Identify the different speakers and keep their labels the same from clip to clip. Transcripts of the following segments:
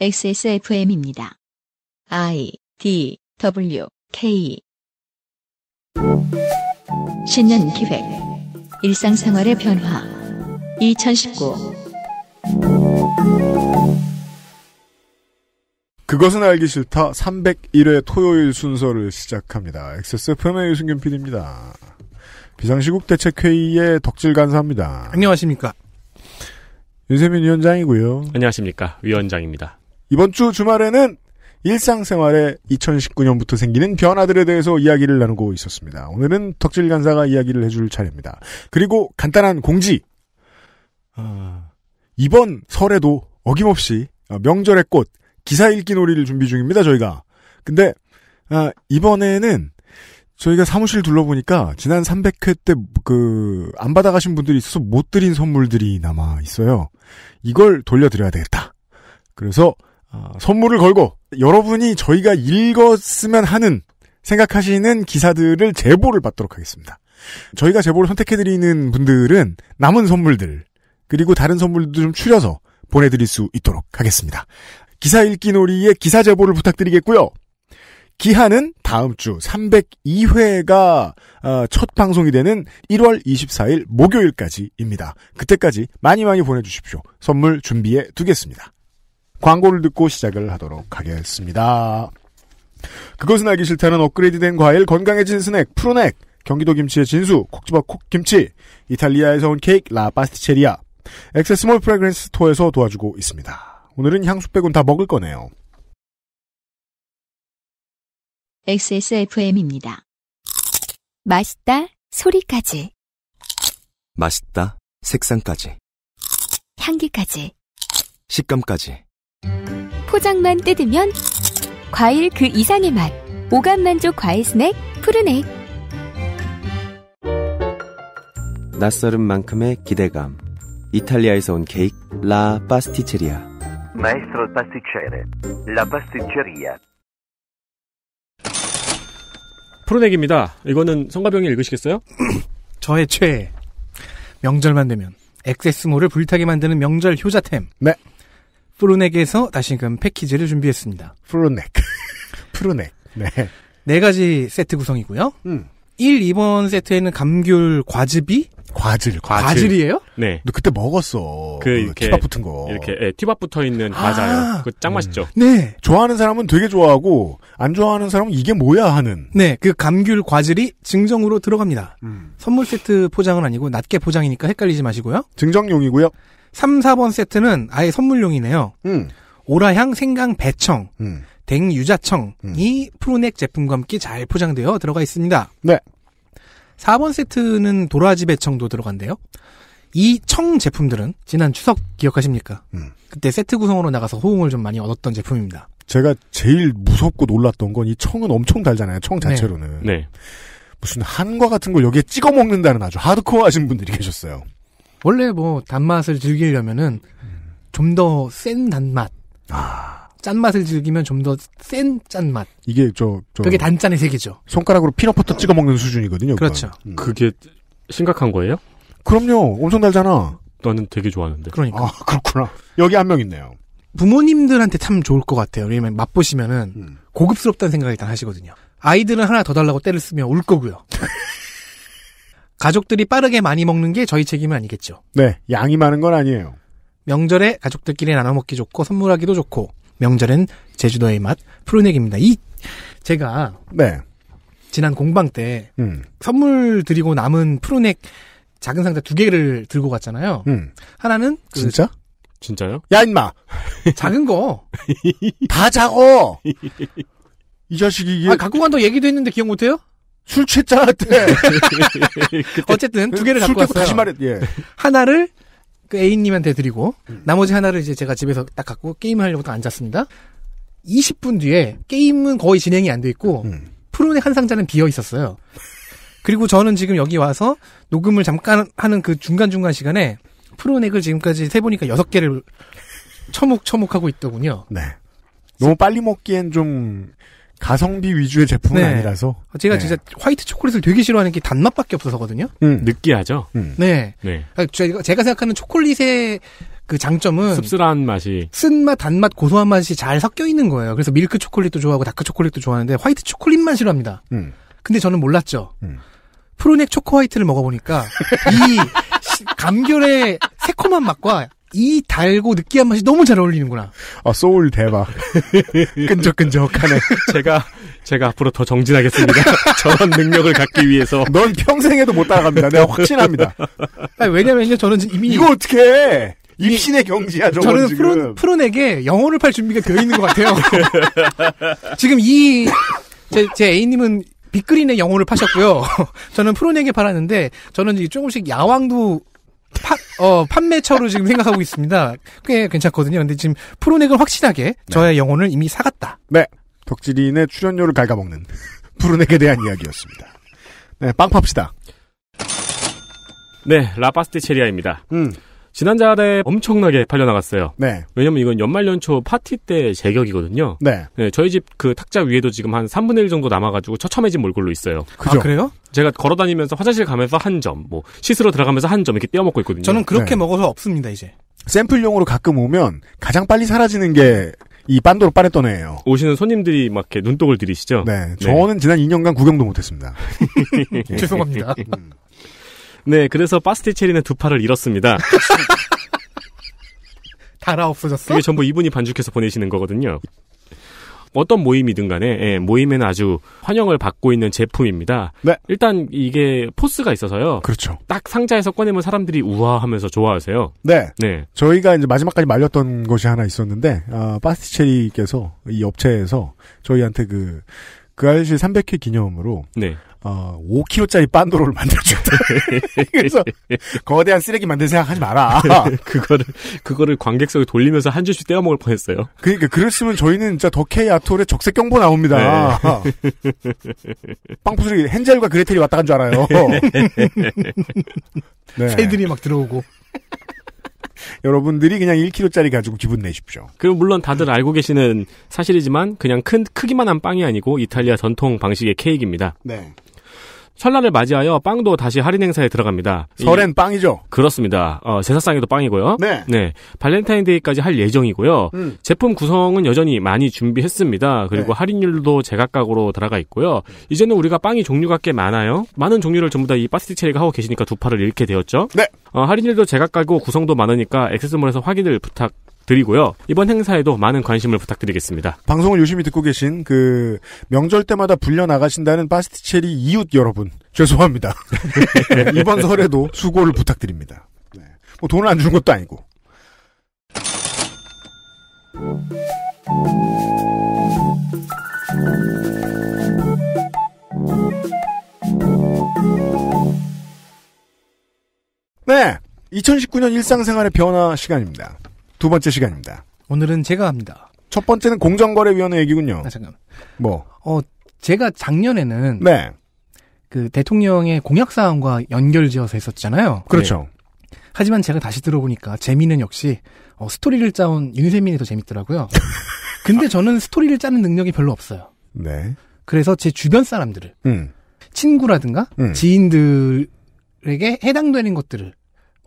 Speaker 1: XSFM입니다. I D W K 신년 기획 일상생활의 변화 2019
Speaker 2: 그것은 알기 싫다 301회 토요일 순서를 시작합니다. XSFM의 유승균 PD입니다. 비상시국 대책회의의 덕질 간사입니다. 안녕하십니까. 윤세민 위원장이고요.
Speaker 3: 안녕하십니까. 위원장입니다.
Speaker 2: 이번 주 주말에는 일상생활에 2019년부터 생기는 변화들에 대해서 이야기를 나누고 있었습니다. 오늘은 덕질 간사가 이야기를 해줄 차례입니다. 그리고 간단한 공지. 아, 이번 설에도 어김없이 아, 명절의 꽃 기사 읽기 놀이를 준비 중입니다. 저희가. 근데 아, 이번에는 저희가 사무실 둘러보니까 지난 300회 때 그 안 받아가신 분들이 있어서 못 드린 선물들이 남아 있어요. 이걸 돌려드려야 되겠다. 그래서 어, 선물을 걸고 여러분이 저희가 읽었으면 하는 생각하시는 기사들을 제보를 받도록 하겠습니다. 저희가 제보를 선택해드리는 분들은 남은 선물들 그리고 다른 선물도 좀 추려서 보내드릴 수 있도록 하겠습니다. 기사 읽기 놀이에 기사 제보를 부탁드리겠고요. 기한은 다음 주 302회가 어, 첫 방송이 되는 1월 24일 목요일까지입니다. 그때까지 많이 많이 보내주십시오. 선물 준비해 두겠습니다. 광고를 듣고 시작을 하도록 하겠습니다. 그것은 알기 싫다는 업그레이드된 과일 건강해진 스낵 프로넥 경기도 김치의 진수 콕지바 콕김치 이탈리아에서 온 케이크 라 파스티체리아 액세스몰 프레그랜스 스토어에서 도와주고 있습니다. 오늘은 향수 빼곤 다 먹을 거네요.
Speaker 1: XSFM입니다. 맛있다 소리까지
Speaker 3: 맛있다 색상까지
Speaker 1: 향기까지
Speaker 4: 식감까지
Speaker 1: 포장만 뜯으면 과일 그 이상의 맛 오감 만족 과일 스낵 푸르넥
Speaker 2: 낯설은 만큼의 기대감 이탈리아에서 온 케이크 라
Speaker 3: 파스티체리아
Speaker 1: Maestro pasticcere La
Speaker 4: 푸르넥입니다 이거는 성가병이 읽으시겠어요? 저의 최애 명절만 되면 액세스몰을 불타게 만드는 명절 효자템 네 프로넥에서 다시금 그 패키지를 준비했습니다. 프로넥. 프로넥. 네. 네 가지 세트 구성이고요. 음. 1, 2번 세트에는 감귤 과즙이
Speaker 2: 과즙 과질. 이에요 네. 너
Speaker 4: 그때 먹었어. 그, 그, 이렇게. 티밥 붙은 거.
Speaker 3: 이렇게, 예, 티밥 붙어 있는 과자요. 아~ 그거 짱 맛있죠?
Speaker 2: 음. 네. 좋아하는 사람은 되게 좋아하고, 안
Speaker 4: 좋아하는 사람은 이게 뭐야 하는. 네. 그 감귤 과즙이 증정으로 들어갑니다. 음. 선물 세트 포장은 아니고, 낮게 포장이니까 헷갈리지 마시고요. 증정용이고요. 3, 4번 세트는 아예 선물용이네요. 음. 오라향 생강 배청, 음. 댕유자청이 음. 프로넥 제품과 함께 잘 포장되어 들어가 있습니다. 네. 4번 세트는 도라지 배청도 들어간대요. 이 청 제품들은 지난 추석 기억하십니까? 음. 그때 세트 구성으로 나가서 호응을 좀 많이 얻었던 제품입니다.
Speaker 2: 제가 제일 무섭고 놀랐던 건 이 청은 엄청 달잖아요. 청 네. 자체로는. 네. 네. 무슨 한과 같은 걸 여기에 찍어 먹는다는
Speaker 4: 아주 하드코어 하신 분들이 계셨어요. 원래 뭐 단맛을 즐기려면은 좀 더 센 단맛. 아. 짠맛을 즐기면 좀 더 센 짠맛. 이게 저, 저 그게 단짠의 세계죠. 손가락으로 피넛버터 찍어 먹는 수준이거든요. 그렇죠.
Speaker 2: 음. 그게 심각한 거예요? 그럼요. 엄청 달잖아. 나는 되게 좋아하는데.
Speaker 4: 그러니까. 아, 그렇구나. 여기 한 명 있네요. 부모님들한테 참 좋을 것 같아요. 왜냐면 맛보시면은 음. 고급스럽다는 생각이 단 하시거든요. 아이들은 하나 더 달라고 때를 쓰면 울 거고요. 가족들이 빠르게 많이 먹는 게 저희 책임은 아니겠죠. 네, 양이 많은 건 아니에요. 명절에 가족들끼리 나눠 먹기 좋고 선물하기도 좋고 명절엔 제주도의 맛 프로넥입니다. 이 제가 네. 지난 공방 때 음. 선물 드리고 남은 프로넥 작은 상자 두 개를 들고 갔잖아요. 음. 하나는 그 진짜? 진짜요? 야 인마 작은 거 다 작어 이 자식이 이게... 아 갖고 간다 얘기도 했는데 기억 못해요? 술 취했잖아 그때. 어쨌든 두 개를 갖고 왔어요. 다시 말해. 예. 하나를 그 A님한테 드리고 음. 나머지 하나를 이제 제가 집에서 딱 갖고 게임을 하려고 딱 앉았습니다. 20분 뒤에 게임은 거의 진행이 안 돼 있고 음. 프론의 한 상자는 비어 있었어요. 그리고 저는 지금 여기 와서 녹음을 잠깐 하는 그 중간중간 시간에 프로넥을 지금까지 세보니까 6개를 처묵처묵하고 있더군요. 네. 너무 빨리 먹기엔 좀 가성비 위주의 제품은 네. 아니라서. 아, 제가 네. 진짜 화이트 초콜릿을 되게 싫어하는 게 단맛밖에 없어서거든요. 음. 느끼하죠. 음. 네. 네. 아, 제가, 제가 생각하는 초콜릿의 그 장점은 씁쓸한 맛이 쓴맛, 단맛, 고소한 맛이 잘 섞여 있는 거예요. 그래서 밀크 초콜릿도 좋아하고 다크 초콜릿도 좋아하는데 화이트 초콜릿만 싫어합니다. 음. 근데 저는 몰랐죠. 프로넥 음. 초코 화이트를 먹어보니까 이 감귤의 새콤한 맛과 이 달고 느끼한 맛이 너무 잘 어울리는구나. 아, 소울 대박. 끈적끈적하네. 제가,
Speaker 2: 제가 앞으로 더 정진하겠습니다. 저런 능력을 갖기 위해서. 넌 평생에도 못 따라갑니다.
Speaker 4: 내가 확신합니다. 아니, 왜냐면요, 저는 이미. 이거 어떻게 해! 입신의 경지야, 저 저는 지금. 프론, 프론에게 영혼을 팔 준비가 되어 있는 것 같아요. 지금 이, 제, 제 A님은 빅그린의 영혼을 파셨고요. 저는 프론에게 팔았는데, 저는 조금씩 야왕도 파, 어, 판매처로 지금 생각하고 있습니다. 꽤 괜찮거든요. 근데 지금 푸로넥은 확실하게 네. 저의 영혼을 이미 사갔다. 네. 덕질인의
Speaker 2: 출연료를 갉아먹는 푸로넥에 대한 이야기였습니다. 네, 빵 팝시다.
Speaker 3: 네, 라파스티 체리아입니다. 음. 지난달에 엄청나게 팔려나갔어요. 네. 왜냐면 이건 연말 연초 파티 때 제격이거든요. 네. 네 저희 집 그 탁자 위에도 지금 한 3분의 1 정도 남아가지고 처참해진 몰골로 있어요. 아, 그죠? 아, 그래요? 제가 걸어다니면서 화장실 가면서 한 점, 뭐 씻으러 들어가면서 한 점 이렇게 떼어 먹고 있거든요. 저는 그렇게 네.
Speaker 2: 먹어서 없습니다 이제. 샘플용으로 가끔 오면 가장 빨리 사라지는 게 이 빤도로 빠냈던 애예요.
Speaker 3: 오시는 손님들이 막 이렇게 눈독을 들이시죠? 네. 네. 저는
Speaker 2: 네. 지난 2년간 구경도 못했습니다.
Speaker 3: 죄송합니다. 음. 네, 그래서 파스티체리는 두 팔을 잃었습니다. 달아 없어졌어? 그게 전부 이분이 반죽해서 보내시는 거거든요. 어떤 모임이든 간에 예, 모임에는 아주 환영을 받고 있는 제품입니다. 네. 일단 이게 포스가 있어서요. 그렇죠. 딱 상자에서 꺼내면 사람들이 우아하면서 좋아하세요. 네. 네.
Speaker 2: 저희가 이제 마지막까지 말렸던 것이 하나 있었는데 아, 파스티체리께서 이 업체에서 저희한테 그그 아저씨 300회 기념으로 네. 어, 5kg짜리 빤도로를 만들어준다. 그래서 거대한 쓰레기 만들 생각하지 마라. 그거를 그거를 관객석에
Speaker 3: 돌리면서 한 줄씩 떼어 먹을 뻔했어요.
Speaker 2: 그니까 그랬으면 저희는 진짜 더케이 아톨의 적색 경보 나옵니다. 네. 빵푸스리 헨젤과 그레텔이 왔다 간 줄 알아요.
Speaker 4: 네. 새들이 막 들어오고.
Speaker 2: 여러분들이 그냥
Speaker 4: 1kg짜리
Speaker 3: 가지고 기분 내십시오. 그럼 물론 다들 알고 계시는 사실이지만 그냥 큰 크기만 한 빵이 아니고 이탈리아 전통 방식의 케이크입니다. 네. 설날을 맞이하여 빵도 다시 할인 행사에 들어갑니다. 설엔 이, 빵이죠. 그렇습니다. 어, 제사상에도 빵이고요. 네. 네. 발렌타인데이까지 할 예정이고요. 음. 제품 구성은 여전히 많이 준비했습니다. 그리고 네. 할인율도 제각각으로 들어가 있고요. 이제는 우리가 빵이 종류가 꽤 많아요. 많은 종류를 전부 다 이 파스티체리가 하고 계시니까 두 팔을 잃게 되었죠. 네. 어, 할인율도 제각각이고 구성도 많으니까 액세스몰에서 확인을 부탁 드리고요. 이번 행사에도 많은 관심을 부탁드리겠습니다.
Speaker 2: 방송을 유심히 듣고 계신 그 명절 때마다 불려 나가신다는 바스티체리 이웃 여러분 죄송합니다. 이번 설에도 수고를 부탁드립니다. 네. 뭐 돈을 안 준 것도 아니고. 네. 2019년 일상생활의 변화 시간입니다. 두 번째 시간입니다. 오늘은 제가 합니다. 첫 번째는 공정거래위원회 얘기군요. 아, 잠깐.
Speaker 4: 뭐? 어, 제가 작년에는 네. 그 대통령의 공약 사항과 연결지어서 했었잖아요. 네. 그렇죠. 네. 하지만 제가 다시 들어보니까 재미는 역시 어, 스토리를 짜온 윤세민이 더 재밌더라고요. 근데 저는 스토리를 짜는 능력이 별로 없어요. 네. 그래서 제 주변 사람들을 음. 친구라든가 음. 지인들에게 해당되는 것들을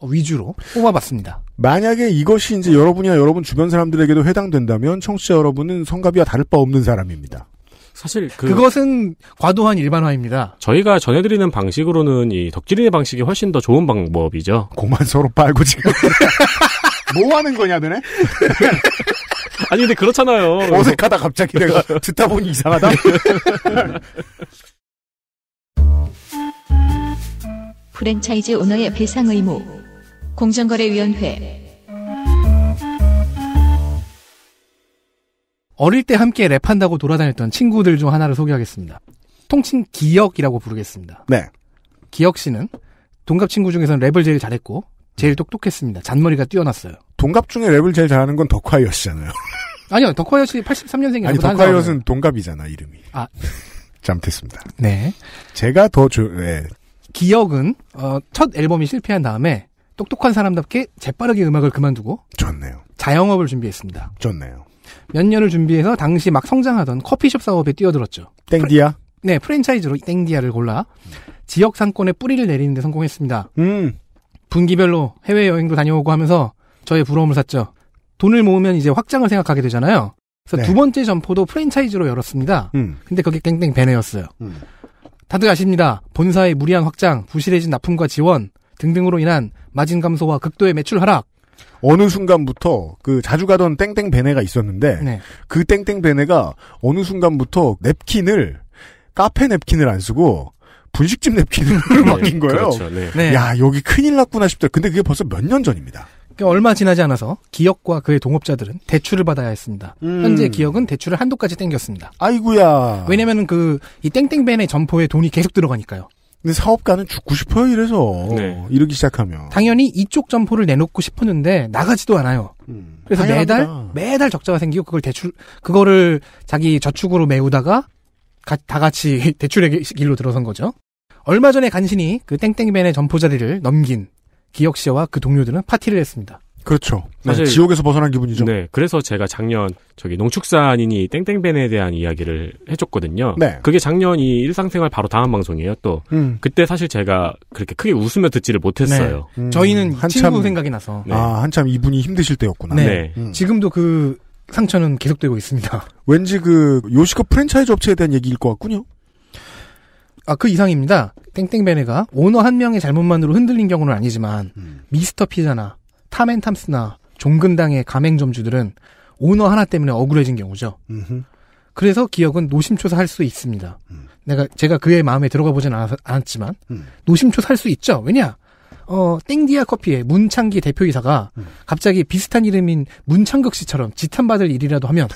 Speaker 4: 위주로 뽑아봤습니다.
Speaker 2: 만약에 이것이 이제 여러분이나 여러분 주변 사람들에게도 해당된다면 청취자 여러분은 성가비와 다를 바 없는 사람입니다.
Speaker 4: 사실 그 그것은
Speaker 2: 과도한 일반화입니다.
Speaker 3: 저희가 전해드리는 방식으로는 이 덕질인의 방식이 훨씬 더 좋은 방법이죠. 고만 서로 빨고 지금
Speaker 4: 뭐 하는 거냐 너네?
Speaker 2: 아니 근데 그렇잖아요. 어색하다 갑자기 내가 그러니까. 듣다 보니 이상하다.
Speaker 1: 프랜차이즈 오너의 배상 의무 공정거래위원회
Speaker 4: 어릴 때 함께 랩한다고 돌아다녔던 친구들 중 하나를 소개하겠습니다. 통칭 기억이라고 부르겠습니다. 네. 기억 씨는 동갑 친구 중에서는 랩을 제일 잘했고 제일 똑똑했습니다. 잔머리가 뛰어났어요. 동갑 중에 랩을 제일 잘하는
Speaker 2: 건 덕화이어 씨잖아요.
Speaker 4: 아니요, 덕화이어 씨 83년생이 아니 덕화이어는
Speaker 2: 동갑이잖아 이름이. 아
Speaker 4: 잘못했습니다. 네. 제가 더 조, 네. 기억은 어, 첫 앨범이 실패한 다음에 똑똑한 사람답게 재빠르게 음악을 그만두고 좋네요. 자영업을 준비했습니다. 좋네요. 몇 년을 준비해서 당시 막 성장하던 커피숍 사업에 뛰어들었죠. 땡디야? 프레, 네, 프랜차이즈로 땡디야를 골라 지역 상권에 뿌리를 내리는 데 성공했습니다. 음. 분기별로 해외 여행도 다녀오고 하면서 저의 부러움을 샀죠. 돈을 모으면 이제 확장을 생각하게 되잖아요. 그래서 네. 두 번째 점포도 프랜차이즈로 열었습니다. 음. 근데 그게 땡땡 베네였어요. 음. 다들 아십니다. 본사의 무리한 확장, 부실해진 납품과 지원, 등등으로 인한 마진 감소와 극도의 매출 하락.
Speaker 2: 어느 순간부터 그 자주 가던 땡땡 베네가 있었는데 네. 그 땡땡 베네가 어느 순간부터 냅킨을 카페 냅킨을 안 쓰고 분식집 냅킨으로 바뀐 네, 거예요. 그렇죠, 네. 네.
Speaker 4: 야 여기 큰일 났구나 싶다. 근데 그게 벌써 몇 년 전입니다. 그러니까 얼마 지나지 않아서 기업과 그의 동업자들은 대출을 받아야 했습니다. 음. 현재 기업은 대출을 한도까지 땡겼습니다. 아이구야. 왜냐면은 그이땡땡 베네 점포에 돈이 계속 들어가니까요. 근데 사업가는 죽고 싶어요 이래서 네. 이러기 시작하면 당연히 이쪽 점포를 내놓고 싶었는데 나가지도 않아요. 음, 그래서 매달 매달 적자가 생기고 그걸 대출 그거를 자기 저축으로 메우다가 가, 다 같이 대출의 길로 들어선 거죠. 얼마 전에 간신히 그 땡땡맨의 점포 자리를 넘긴 기혁 씨와 그 동료들은 파티를 했습니다. 그렇죠. 네, 사실 지옥에서 벗어난
Speaker 3: 기분이죠. 네. 그래서 제가 작년 저기 농축산인이 땡땡벤에 대한 이야기를 해줬거든요. 네. 그게 작년 이 일상생활 바로 다음 방송이에요. 또 음. 그때 사실 제가 그렇게 크게 웃으며
Speaker 2: 듣지를 못했어요. 네. 음, 저희는 한참, 친구 생각이 나서 네. 아 한참 이분이 힘드실 때였구나. 네. 네. 음.
Speaker 4: 지금도 그 상처는 계속되고 있습니다. 왠지 그요시코 프랜차이즈 업체에 대한 얘기일 것 같군요. 아, 그 이상입니다. 땡땡베네가 오너 한 명의 잘못만으로 흔들린 경우는 아니지만, 음. 미스터 피자나 타멘탐스나 종근당의 가맹점주들은 오너 하나 때문에 억울해진 경우죠. 음흠. 그래서 기억은 노심초사할 수 있습니다. 음. 내가 제가 그의 마음에 들어가 보진 않았지만 음. 노심초사할 수 있죠. 왜냐? 어, 땡디아 커피의 문창기 대표이사가 음. 갑자기 비슷한 이름인 문창극 씨처럼 지탄받을 일이라도 하면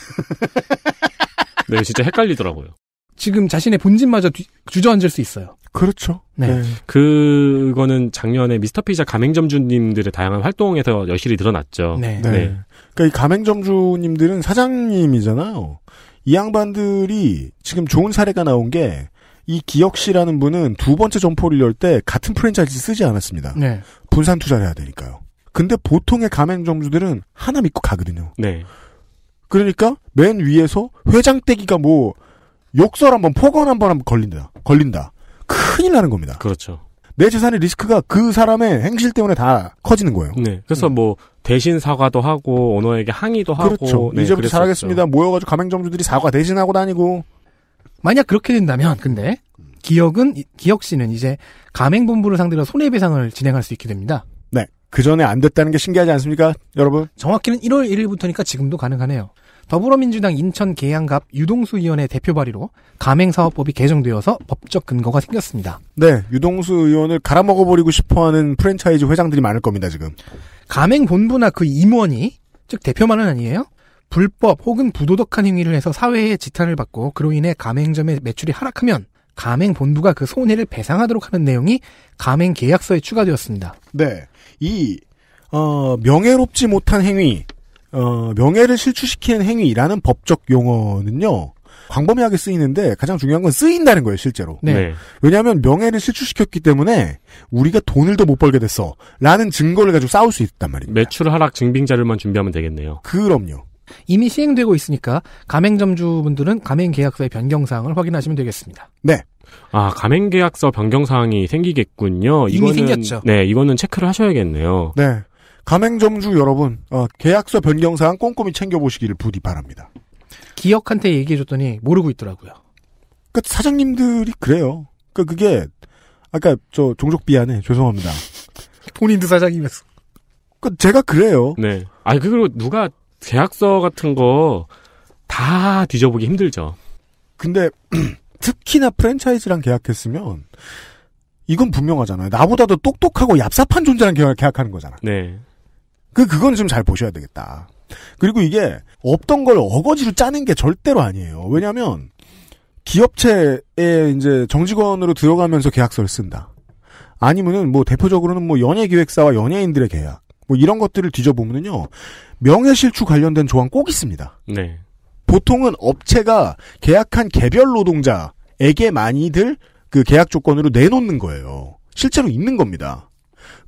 Speaker 3: 네, 진짜 헷갈리더라고요.
Speaker 4: 지금 자신의 본진마저 뒤, 주저앉을 수 있어요. 그렇죠. 네. 네.
Speaker 3: 그거는 작년에 미스터 피자 가맹점주님들의 다양한 활동에서 여실히 드러났죠. 네. 네. 네.
Speaker 4: 그러니까
Speaker 2: 이 가맹점주님들은 사장님이잖아요. 이 양반들이 지금 좋은 사례가 나온 게 이기역 씨라는 분은 두 번째 점포를 열 때 같은 프랜차이즈 쓰지 않았습니다. 네. 분산 투자를 해야 되니까요. 근데 보통의 가맹점주들은 하나 믿고 가거든요. 네. 그러니까 맨 위에서 회장 떼기가 뭐 욕설 한번 폭언 한번 하면 걸린다. 걸린다. 큰일 나는 겁니다. 그렇죠. 내 재산의 리스크가 그 사람의 행실 때문에 다 커지는 거예요. 네.
Speaker 3: 그래서 음. 뭐 대신 사과도 하고 오너에게 항의도 하고 그렇죠. 네, 이제부터 뭐 잘하겠습니다.
Speaker 4: 모여가지고 가맹점주들이 사과 대신하고 다니고 만약 그렇게 된다면 근데 기억은 기억 씨는 이제 가맹본부를 상대로 손해배상을 진행할 수 있게 됩니다. 네. 그 전에 안 됐다는 게 신기하지 않습니까, 여러분? 정확히는 1월 1일부터니까 지금도 가능하네요. 더불어민주당 인천 계양갑 유동수 의원의 대표 발의로 가맹사업법이 개정되어서 법적 근거가 생겼습니다.
Speaker 2: 네, 유동수 의원을 갈아먹어버리고
Speaker 4: 싶어하는 프랜차이즈 회장들이 많을 겁니다 지금. 가맹 본부나 그 임원이 즉 대표만은 아니에요. 불법 혹은 부도덕한 행위를 해서 사회에 지탄을 받고 그로 인해 가맹점의 매출이 하락하면 가맹 본부가 그 손해를 배상하도록 하는 내용이 가맹 계약서에 추가되었습니다. 네, 이 어, 명예롭지 못한 행위
Speaker 2: 어, 명예를 실추시키는 행위라는 법적 용어는요. 광범위하게 쓰이는데 가장 중요한 건 쓰인다는 거예요, 실제로. 네. 네. 왜냐하면 명예를 실추시켰기 때문에 우리가 돈을
Speaker 4: 더 못 벌게 됐어. 라는 증거를 가지고 싸울 수 있단 말이에요. 매출 하락 증빙 자료만 준비하면 되겠네요. 그럼요. 이미 시행되고 있으니까 가맹점주분들은 가맹계약서의 변경사항을 확인하시면 되겠습니다.
Speaker 3: 네. 아, 가맹계약서 변경사항이 생기겠군요. 이미 이거는, 생겼죠. 네, 이거는 체크를 하셔야겠네요.
Speaker 2: 네. 가맹점주 여러분 어, 계약서 변경 사항 꼼꼼히 챙겨보시기를 부디 바랍니다. 기업한테 얘기해줬더니 모르고 있더라고요. 그 사장님들이 그래요. 그 그게 아까 저 종족 비하네 죄송합니다.
Speaker 4: 본인도 사장이면서.
Speaker 2: 그 그러니까 제가 그래요. 네. 아니 그리고 누가
Speaker 3: 계약서 같은 거 다 뒤져보기 힘들죠. 근데
Speaker 2: 특히나 프랜차이즈랑 계약했으면 이건 분명하잖아요. 나보다도 똑똑하고 얍삽한 존재랑 계약하는 거잖아. 네. 그, 그건 좀 잘 보셔야 되겠다. 그리고 이게 없던 걸 어거지로 짜는 게 절대로 아니에요. 왜냐면, 하 기업체에 이제 정직원으로 들어가면서 계약서를 쓴다. 아니면은 뭐 대표적으로는 뭐 연예기획사와 연예인들의 계약, 뭐 이런 것들을 뒤져보면요 명예실추 관련된 조항 꼭 있습니다. 네. 보통은 업체가 계약한 개별 노동자에게 많이들 그 계약 조건으로 내놓는 거예요. 실제로 있는 겁니다.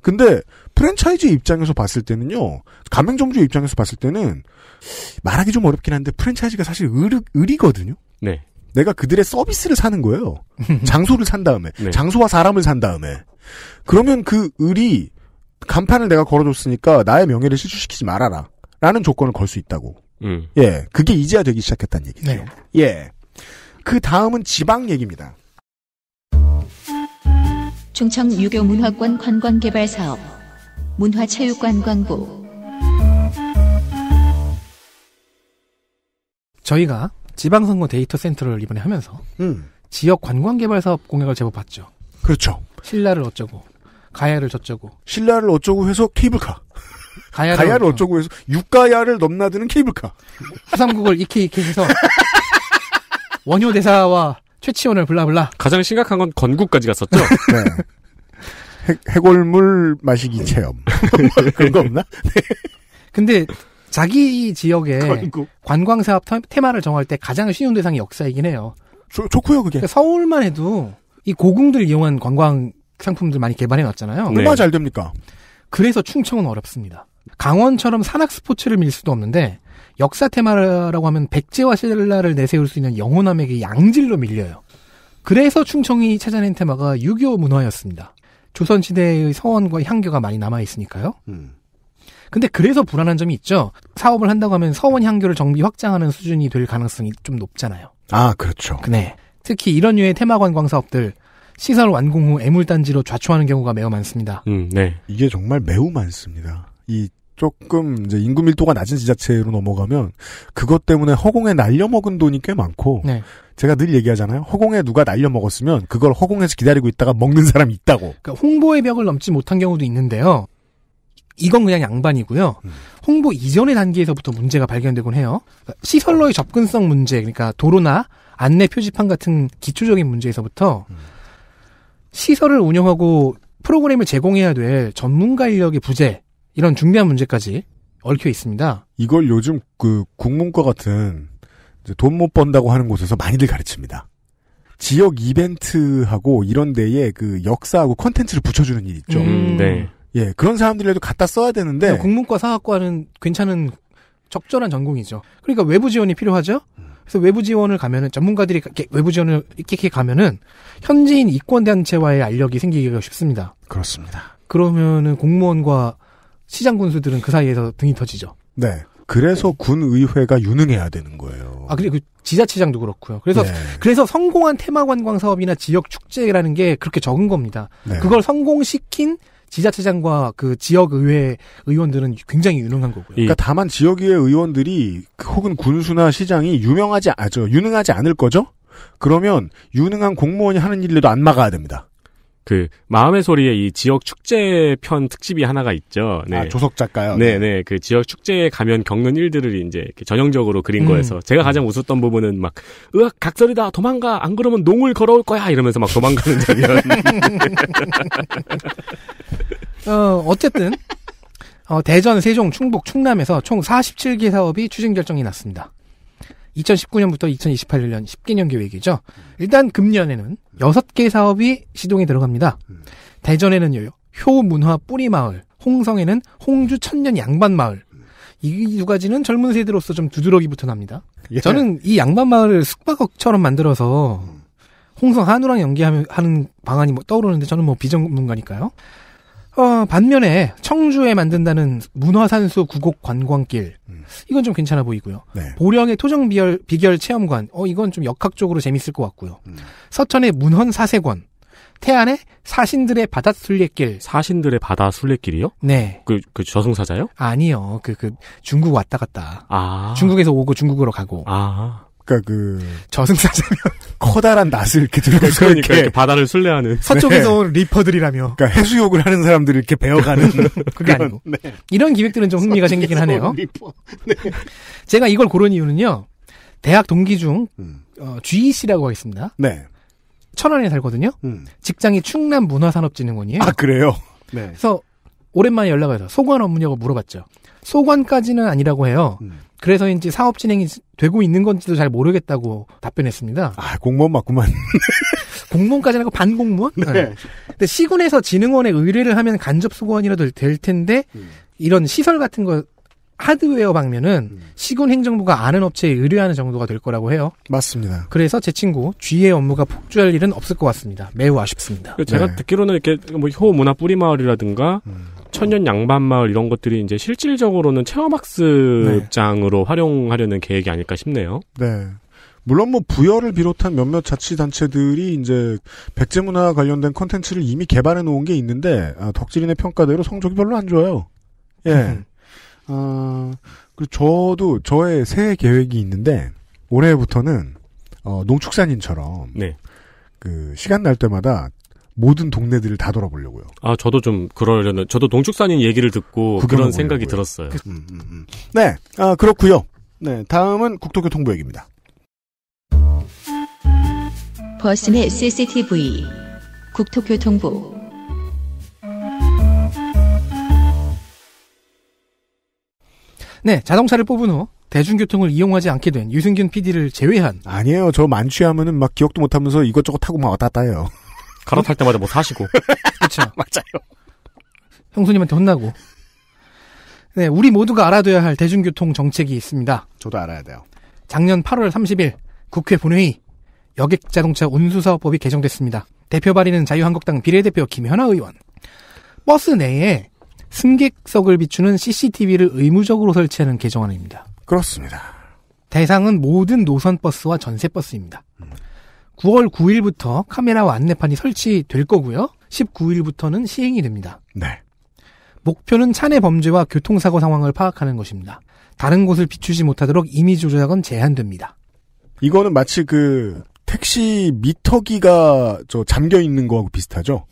Speaker 2: 근데 프랜차이즈 입장에서 봤을 때는요, 가맹점주의 입장에서 봤을 때는 말하기 좀 어렵긴 한데 프랜차이즈가 사실 의리, 의거든요 네. 내가 그들의 서비스를 사는 거예요. 장소를 산 다음에, 네. 장소와 사람을 산 다음에. 그러면 그 의리 간판을 내가 걸어줬으니까 나의 명예를 실추시키지 말아라. 라는 조건을 걸 수 있다고. 음. 예, 그게 이제야 되기 시작했다는 얘기죠. 네. 예. 그 다음은 지방 얘기입니다.
Speaker 1: 충청 유교문화권 관광개발 사업 문화체육관광부
Speaker 4: 저희가 지방선거 데이터 센터를 이번에 하면서 음. 지역 관광개발사업 공약을 제법 봤죠. 그렇죠. 신라를 어쩌고 가야를 저쩌고 신라를 어쩌고 해서 케이블카 가야를, 가야를 어쩌고 해서 육가야를 넘나드는 케이블카 후삼국을 이케 이케 해서 원효 대사와 최치원을 블라블라
Speaker 3: 가장 심각한 건 건국까지 갔었죠. 네.
Speaker 4: 해, 골물
Speaker 2: 마시기 체험
Speaker 4: 그런 거 없나? 네. 근데 자기 지역에 관광 사업 테마를 정할 때 가장 쉬운 대상이 역사이긴 해요. 조, 좋고요 그게. 그러니까 서울만 해도 이 고궁들 이용한 관광 상품들 많이 개발해 놨잖아요. 얼마나 네. 잘 됩니까? 그래서 충청은 어렵습니다. 강원처럼 산악 스포츠를 밀 수도 없는데 역사 테마라고 하면 백제와 신라를 내세울 수 있는 영호남에게 양질로 밀려요. 그래서 충청이 찾아낸 테마가 6.25 문화였습니다. 조선시대의 서원과 향교가 많이 남아있으니까요. 음. 근데 그래서 불안한 점이 있죠. 사업을 한다고 하면 서원 향교를 정비 확장하는 수준이 될 가능성이 좀 높잖아요. 아, 그렇죠. 네. 특히 이런 류의 테마 관광 사업들 시설 완공 후 애물단지로 좌초하는 경우가 매우 많습니다.
Speaker 2: 음, 네. 이게 정말 매우 많습니다. 이 조금 이제 인구 밀도가 낮은 지자체로 넘어가면 그것 때문에 허공에 날려먹은 돈이 꽤 많고 네. 제가 늘 얘기하잖아요. 허공에 누가 날려먹었으면 그걸 허공에서 기다리고 있다가 먹는 사람이 있다고. 그러니까
Speaker 4: 홍보의 벽을 넘지 못한 경우도 있는데요. 이건 그냥 양반이고요. 음. 홍보 이전의 단계에서부터 문제가 발견되곤 해요. 그러니까 시설로의 접근성 문제, 그러니까 도로나 안내 표지판 같은 기초적인 문제에서부터 음. 시설을 운영하고 프로그램을 제공해야 될 전문가 인력의 부재, 이런 중대한 문제까지 얽혀 있습니다. 이걸
Speaker 2: 요즘 그 국문과 같은 돈 못 번다고 하는 곳에서 많이들 가르칩니다. 지역 이벤트하고 이런 데에 그 역사하고 컨텐츠를 붙여주는 일 있죠. 음, 음, 네. 예,
Speaker 4: 그런 사람들이라도 갖다 써야 되는데. 국문과 사학과는 괜찮은 적절한 전공이죠. 그러니까 외부 지원이 필요하죠. 그래서 외부 지원을 가면은 전문가들이 외부 지원을 이렇게 가면은 현지인 이권 단체와의 알력이 생기기가 쉽습니다. 그렇습니다. 그러면은 공무원과 시장 군수들은 그 사이에서 등이 터지죠. 네. 그래서 네. 군의회가 유능해야 되는 거예요. 아, 그리고 그 지자체장도 그렇고요. 그래서, 네. 그래서 성공한 테마 관광 사업이나 지역 축제라는 게 그렇게 적은 겁니다. 네. 그걸 성공시킨 지자체장과 그 지역의회 의원들은 굉장히 유능한 거고요. 그러니까 다만 지역의회
Speaker 2: 의원들이 혹은 군수나 시장이 유명하지, 아죠. 유능하지 않을 거죠? 그러면 유능한 공무원이 하는 일도 들안 막아야 됩니다.
Speaker 3: 그 마음의 소리의 이 지역 축제 편 특집이 하나가 있죠. 네. 아,
Speaker 2: 조석 작가요. 네,
Speaker 3: 네. 네. 그 지역 축제에 가면 겪는 일들을 이제 전형적으로 그린 음. 거에서 제가 가장 웃었던 부분은 막 으악 각설이다 도망가 안 그러면 농을 걸어올 거야 이러면서 막 도망가는 장면.
Speaker 4: 어, 어쨌든 어, 대전, 세종, 충북, 충남에서 총 47개 사업이 추진 결정이 났습니다. 2019년부터 2028년 10개년 계획이죠. 일단 금년에는 6개 사업이 시동에 들어갑니다. 대전에는 효문화 뿌리마을, 홍성에는 홍주 천년 양반마을. 이 두 가지는 젊은 세대로서 좀 두드러기부터 납니다. 예. 저는 이 양반마을을 숙박업처럼 만들어서 음. 홍성 한우랑 연계하는 방안이 뭐 떠오르는데 저는 뭐 비전문가니까요. 어, 반면에 청주에 만든다는 문화산수 구곡 관광길 음. 이건 좀 괜찮아 보이고요. 네. 보령의 토정 비결, 비결 체험관 어 이건 좀 역학적으로 재밌을 것 같고요. 음. 서천의 문헌 사세관 태안의 사신들의 바다 순례길 사신들의 바다 순례길이요? 네. 그, 그 저승사자요? 아니요. 그, 그 중국 왔다 갔다.
Speaker 3: 아. 중국에서
Speaker 4: 오고 중국으로 가고. 아. 그러니까 그 저승사자면 커다란 낫을 이렇게 들고서 그러니까 이렇게, 이렇게, 바다를
Speaker 2: 순례하는 서쪽에서 네.
Speaker 4: 온 리퍼들이라며 그러니까 해수욕을 하는 사람들을 이렇게 배워가는 그게 아니고 네. 이런 기획들은 좀 흥미가 생기긴 하네요. 네. 제가 이걸 고른 이유는요. 대학 동기 중 음. 어, GEC라고 하겠습니다. 네. 천안에 살거든요. 음. 직장이 충남 문화산업진흥원이에요. 아 그래요? 네. 그래서 오랜만에 연락해서 소관 업무냐고 물어봤죠. 소관까지는 아니라고 해요. 음. 그래서 이제 사업 진행이 되고 있는 건지도 잘 모르겠다고 답변했습니다. 아, 공무원 맞구만. 공무원까지 아니고 반공무원? 네. 네. 근데 시군에서 진흥원에 의뢰를 하면 간접소관이라도될 텐데, 음. 이런 시설 같은 거, 하드웨어 방면은 음. 시군 행정부가 아는 업체에 의뢰하는 정도가 될 거라고 해요. 맞습니다. 그래서 제 친구 G의 업무가 폭주할 일은 없을 것 같습니다. 매우 아쉽습니다. 제가 네.
Speaker 3: 듣기로는 이렇게 뭐효 문화 뿌리 마을이라든가 음. 천년 양반마을 이런 것들이 이제 실질적으로는 체험학습장으로 네. 활용하려는 계획이 아닐까 싶네요.
Speaker 2: 네. 물론 뭐 부여를 비롯한 몇몇 자치단체들이 이제 백제문화 와 관련된 컨텐츠를 이미 개발해 놓은 게 있는데 아, 덕질인의 평가대로 성적이 별로 안 좋아요. 예. 아, 그리고 저도 저의 새해 계획이 있는데 올해부터는 어, 농축산인처럼 네. 그 시간 날 때마다 모든 동네들을 다 돌아보려고요.
Speaker 3: 아, 저도 좀 그러려는, 저도 동축산인 얘기를 듣고 그런 생각이 들었어요. 그, 음, 음,
Speaker 2: 음. 네, 아, 그렇고요 네, 다음은 국토교통부 얘기입니다.
Speaker 1: 버스의 CCTV. 국토교통부.
Speaker 4: 네, 자동차를 뽑은 후 대중교통을 이용하지 않게 된 유승균 PD를 제외한 아니에요. 저 만취하면은 막 기억도 못하면서 이것저것 타고 막 왔다 갔다 해요.
Speaker 3: 갈아탈 때마다 뭐 사시고. 그렇죠. 맞아요.
Speaker 4: 형수님한테 혼나고. 네, 우리 모두가 알아둬야 할 대중교통 정책이 있습니다. 저도 알아야 돼요. 작년 8월 30일 국회 본회의 여객자동차 운수사업법이 개정됐습니다. 대표 발의는 자유한국당 비례대표 김현아 의원. 버스 내에 승객석을 비추는 CCTV를 의무적으로 설치하는 개정안입니다. 그렇습니다. 대상은 모든 노선 버스와 전세 버스입니다. 음. 9월 9일부터 카메라와 안내판이 설치될 거고요. 19일부터는 시행이 됩니다. 네. 목표는 차내 범죄와 교통사고 상황을 파악하는 것입니다. 다른 곳을 비추지 못하도록 이미지 조작은 제한됩니다.
Speaker 2: 이거는 마치 그 택시 미터기가 저 잠겨 있는 거하고 비슷하죠.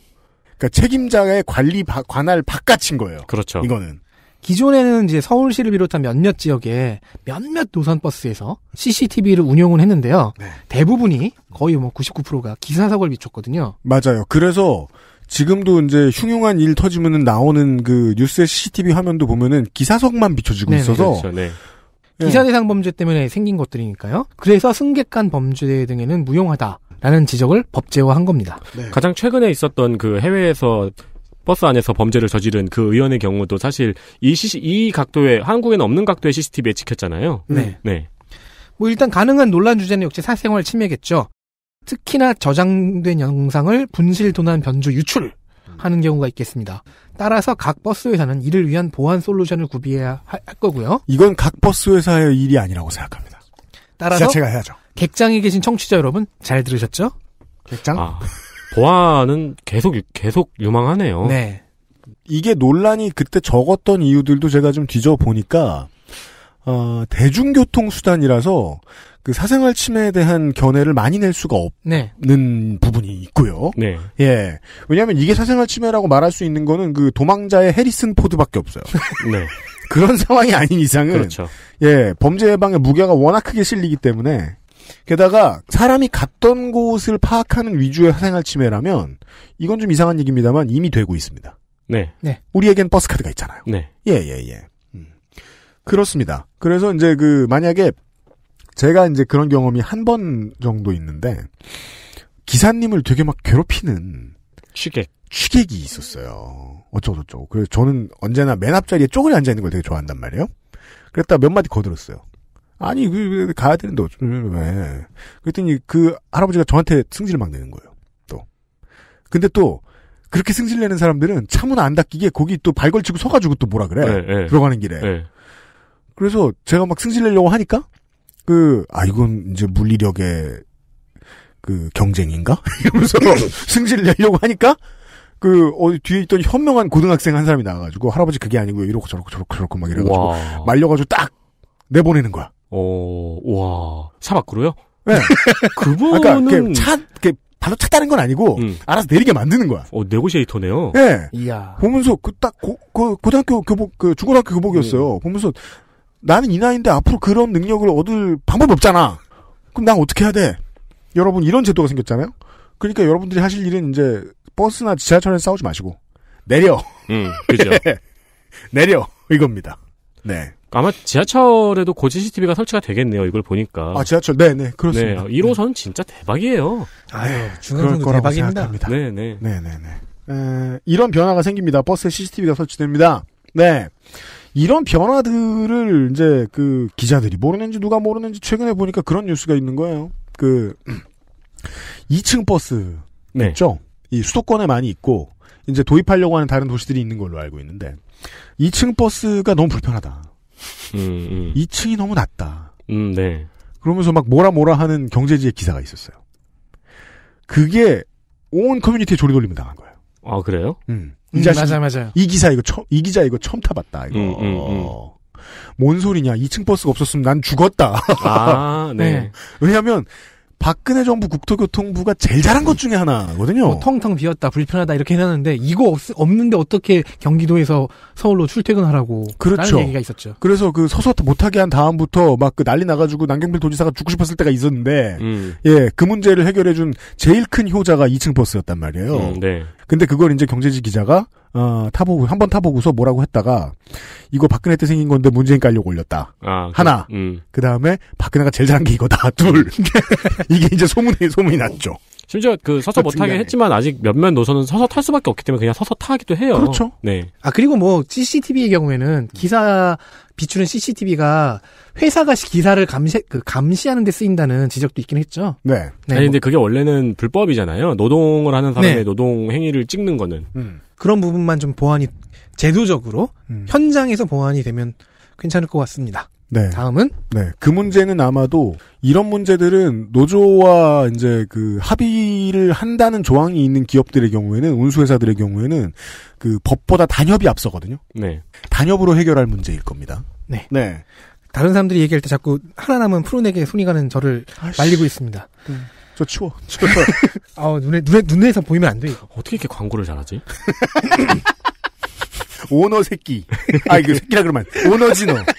Speaker 2: 그러니까 책임자의 관리 바,
Speaker 4: 관할 바깥인 거예요. 그렇죠. 이거는 기존에는 이제 서울시를 비롯한 몇몇 지역에 몇몇 노선 버스에서 CCTV를 운영을 했는데요. 네. 대부분이 거의 뭐 99%가 기사사고를 미쳤거든요.
Speaker 2: 맞아요. 그래서 지금도 이제 흉흉한 일 터지면은 나오는 그 뉴스의 CCTV 화면도 보면은 기사석만 비춰지고 네네. 네. 있어서 그렇죠.
Speaker 4: 네. 예. 기사 대상 범죄 때문에 생긴 것들이니까요. 그래서 승객 간 범죄 등에는 무용하다라는 지적을 법제화한 겁니다.
Speaker 3: 네. 가장 최근에 있었던 그 해외에서 버스 안에서 범죄를 저지른 그 의원의 경우도 사실 이 시시 이 각도에 한국에는 없는 각도의 CCTV에 찍혔잖아요. 네. 네.
Speaker 4: 뭐 일단 가능한 논란 주제는 역시 사생활 침해겠죠. 특히나 저장된 영상을 분실 도난 변조 유출 하는 경우가 있겠습니다. 따라서 각 버스 회사는 이를 위한 보안 솔루션을 구비해야 할 거고요. 이건 각 버스 회사의 일이 아니라고 생각합니다. 따라서 제가 해야죠. 객장에 계신 청취자 여러분 잘 들으셨죠? 객장?
Speaker 3: 아. 보안은 계속 계속 유망하네요. 네.
Speaker 2: 이게 논란이 그때 적었던 이유들도 제가 좀 뒤져 보니까 어, 대중교통 수단이라서 그 사생활 침해에 대한 견해를 많이 낼 수가 네. 없는 네. 부분이 있고요. 네. 예. 왜냐하면 이게 사생활 침해라고 말할 수 있는 거는 그 도망자의 해리슨 포드밖에 없어요. 네. 그런 상황이 아닌 이상은 그렇죠. 예 범죄 예방의 무게가 워낙 크게 실리기 때문에 게다가 사람이 갔던 곳을 파악하는 위주의 생활 침해라면 이건 좀 이상한 얘기입니다만 이미 되고 있습니다. 네. 네. 우리에겐 버스 카드가 있잖아요. 네. 예, 예, 예. 음. 그렇습니다. 그래서 이제 그 만약에 제가 이제 그런 경험이 한 번 정도 있는데 기사님을 되게 막 괴롭히는 취객 취객이 있었어요. 어쩌고저쩌고. 그래서 저는 언제나 맨 앞자리에 쪼그려 앉아 있는 걸 되게 좋아한단 말이에요. 그랬다 몇 마디 거들었어요. 아니 왜, 왜 가야 되는데 어쩌 왜? 그랬더니 그 할아버지가 저한테 승질을 막 내는 거예요. 또 근데 또 그렇게 승질 내는 사람들은 차문 안 닫히게 거기 또 발걸치고 서가지고 또 뭐라 그래 네, 들어가는 길에. 네. 그래서 제가 막 승질 내려고 하니까 그 아 이건 이제 물리력의 그 경쟁인가 이러면서 승질 내려고 하니까 그, 어, 디 뒤에 있던 현명한 고등학생 한 사람이 나와가지고, 할아버지 그게 아니고, 요 이러고 저러고 저러고 저러고 막 이래가지고, 와. 말려가지고 딱, 내보내는 거야. 어, 와, 사 밖으로요? 네. 그분은 그러니까 그 차, 이렇게 그 발로 찾다는건 아니고 음. 알아서 내리게 만드는 거야. 어, 네고시에이터네요. 예. 네. 이야. 보면서 그딱 그, 고등학교 교복 그 중고등학교 교복이었어요. 음. 보면서 나는 이 나이인데 앞으로 그런 능력을 얻을 방법이 없잖아. 그럼 난 어떻게 해야 돼? 여러분 이런 제도가 생겼잖아요. 그러니까 여러분들이 하실 일은 이제 버스나 지하철에 싸우지 마시고 내려. 음, 그죠. 내려 이겁니다.
Speaker 3: 네. 아마 지하철에도 고지 CCTV가 설치가 되겠네요. 이걸 보니까. 아 지하철, 네네 네, 그렇습니다. 네, 1호선 네. 진짜 대박이에요.
Speaker 2: 아유 네, 중앙선도 대박입니다. 네네 네네네. 네, 에, 이런 변화가 생깁니다. 버스에 CCTV가 설치됩니다. 네. 이런 변화들을 이제 그 기자들이 모르는지 누가 모르는지 최근에 보니까 그런 뉴스가 있는 거예요. 그 2층 버스 네. 있죠. 이 수도권에 많이 있고 이제 도입하려고 하는 다른 도시들이 있는 걸로 알고 있는데 2층 버스가 너무 불편하다. 음, 음. 2층이 너무 낮다. 음, 네. 그러면서 막 뭐라 뭐라 하는 경제지의 기사가 있었어요. 그게 온 커뮤니티에 조리돌림 당한 거예요.
Speaker 3: 아 그래요? 음. 음 이 음, 맞아
Speaker 2: 맞아. 이 기사 이거 처음 이 기자 이거 처음 타봤다 이거. 음, 음, 음. 뭔 소리냐? 2층 버스가 없었으면 난 죽었다. 아, 네. 네. 왜냐하면 박근혜 정부 국토교통부가
Speaker 4: 제일 잘한 것 중에 하나거든요. 뭐, 텅텅 비었다, 불편하다 이렇게 해놨는데 이거 없, 없는데 어떻게 경기도에서 서울로 출퇴근하라고 그렇죠. 얘기가 있었죠. 그래서 그 서서 못하게 한 다음부터
Speaker 2: 막 그 난리 나가지고 남경필 도지사가 죽고 싶었을 때가 있었는데 음. 예그 문제를 해결해준 제일 큰 효자가 2층 버스였단 말이에요. 음, 네. 근데 그걸 이제 경제지 기자가 어, 타보고 한번 타보고서 뭐라고 했다가 이거 박근혜 때 생긴 건데 문재인 깔려고 올렸다. 아, 그, 하나. 그, 음. 다음에 박근혜가 제일 잘한 게 이거다. 둘. 이게 이제 소문이 소문이 났죠.
Speaker 3: 심지어 그 서서 그 못하게 했지만 아직 몇몇 노선은 서서 탈 수밖에 없기 때문에 그냥 서서 타기도 해요. 그렇죠.
Speaker 4: 네. 아 그리고 뭐 CCTV의 경우에는 기사 비추는 CCTV가 회사가 기사를 감시 그 감시하는 데 쓰인다는 지적도 있긴 했죠.
Speaker 3: 네. 네 아니 뭐. 근데 그게 원래는 불법이잖아요. 노동을 하는 사람의 네. 노동 행위를 찍는 거는.
Speaker 4: 음. 그런 부분만 좀 보완이 제도적으로 음. 현장에서 보완이 되면 괜찮을 것 같습니다. 네. 다음은
Speaker 2: 네. 그 문제는 아마도 이런 문제들은 노조와 이제 그 합의를 한다는 조항이 있는 기업들의 경우에는 운수회사들의 경우에는 그 법보다
Speaker 4: 단협이 앞서거든요. 네. 단협으로 해결할 문제일
Speaker 2: 겁니다. 네.
Speaker 4: 네. 다른 사람들이 얘기할 때 자꾸 하나 남은 프로넥에 손이 가는 저를 아이씨. 말리고 있습니다. 음. 저 추워. 추워. 아 눈에 눈에 눈에서 보이면 안 돼. 이거. 어떻게 이렇게 광고를 잘하지? 오너 새끼. 아 이거 새끼라 그러면 오너지너.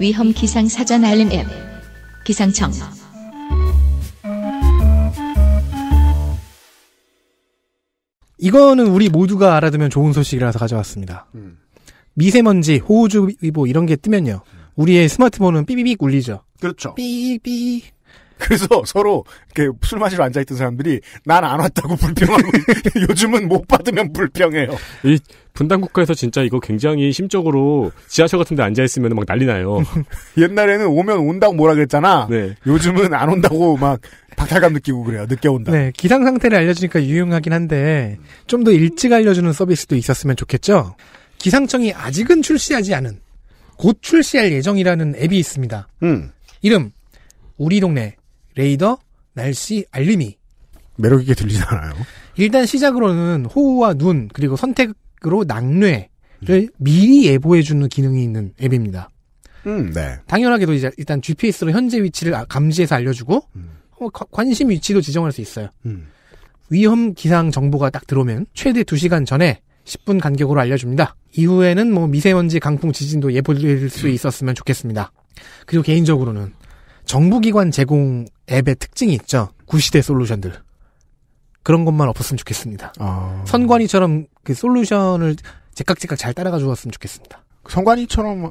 Speaker 1: 위험 기상 사전 알림 앱 기상청.
Speaker 4: 이거는 우리 모두가 알아두면 좋은 소식이라서 가져왔습니다. 음. 미세먼지, 호우주의보 이런 게 뜨면요. 음. 우리의 스마트폰은 삐삐삐 울리죠. 그렇죠. 삐삐. 그래서 서로 술 마시러 앉아있던 사람들이 난
Speaker 2: 안 왔다고 불평하고 요즘은 못 받으면 불평해요. 이 분단 국가에서 진짜
Speaker 3: 이거 굉장히 심적으로 지하철 같은 데 앉아있으면 막 난리 나요.
Speaker 2: 옛날에는 오면 온다고 뭐라 그랬잖아. 네.
Speaker 4: 요즘은 안 온다고 막 박탈감 느끼고 그래요. 늦게 온다. 네. 기상 상태를 알려주니까 유용하긴 한데 좀 더 일찍 알려주는 서비스도 있었으면 좋겠죠. 기상청이 아직은 출시하지 않은 곧 출시할 예정이라는 앱이 있습니다. 음. 이름 우리 동네 레이더 날씨 알림이 매력있게 들리지 않아요? 일단 시작으로는 호우와 눈 그리고 선택으로 낙뢰를 음. 미리 예보해주는 기능이 있는 앱입니다. 음, 네. 당연하게도 이제 일단 GPS로 현재 위치를 아, 감지해서 알려주고 음. 어, 관심 위치도 지정할 수 있어요. 음. 위험 기상 정보가 딱 들어오면 최대 2시간 전에 10분 간격으로 알려줍니다. 이후에는 뭐 미세먼지, 강풍, 지진도 예보될 수 있었으면 좋겠습니다. 그리고 개인적으로는 정부기관 제공 앱의 특징이 있죠. 구시대 솔루션들. 그런 것만 없었으면 좋겠습니다. 아... 선관위처럼 그 솔루션을 제깍제깍 잘 따라가 주었으면 좋겠습니다. 선관위처럼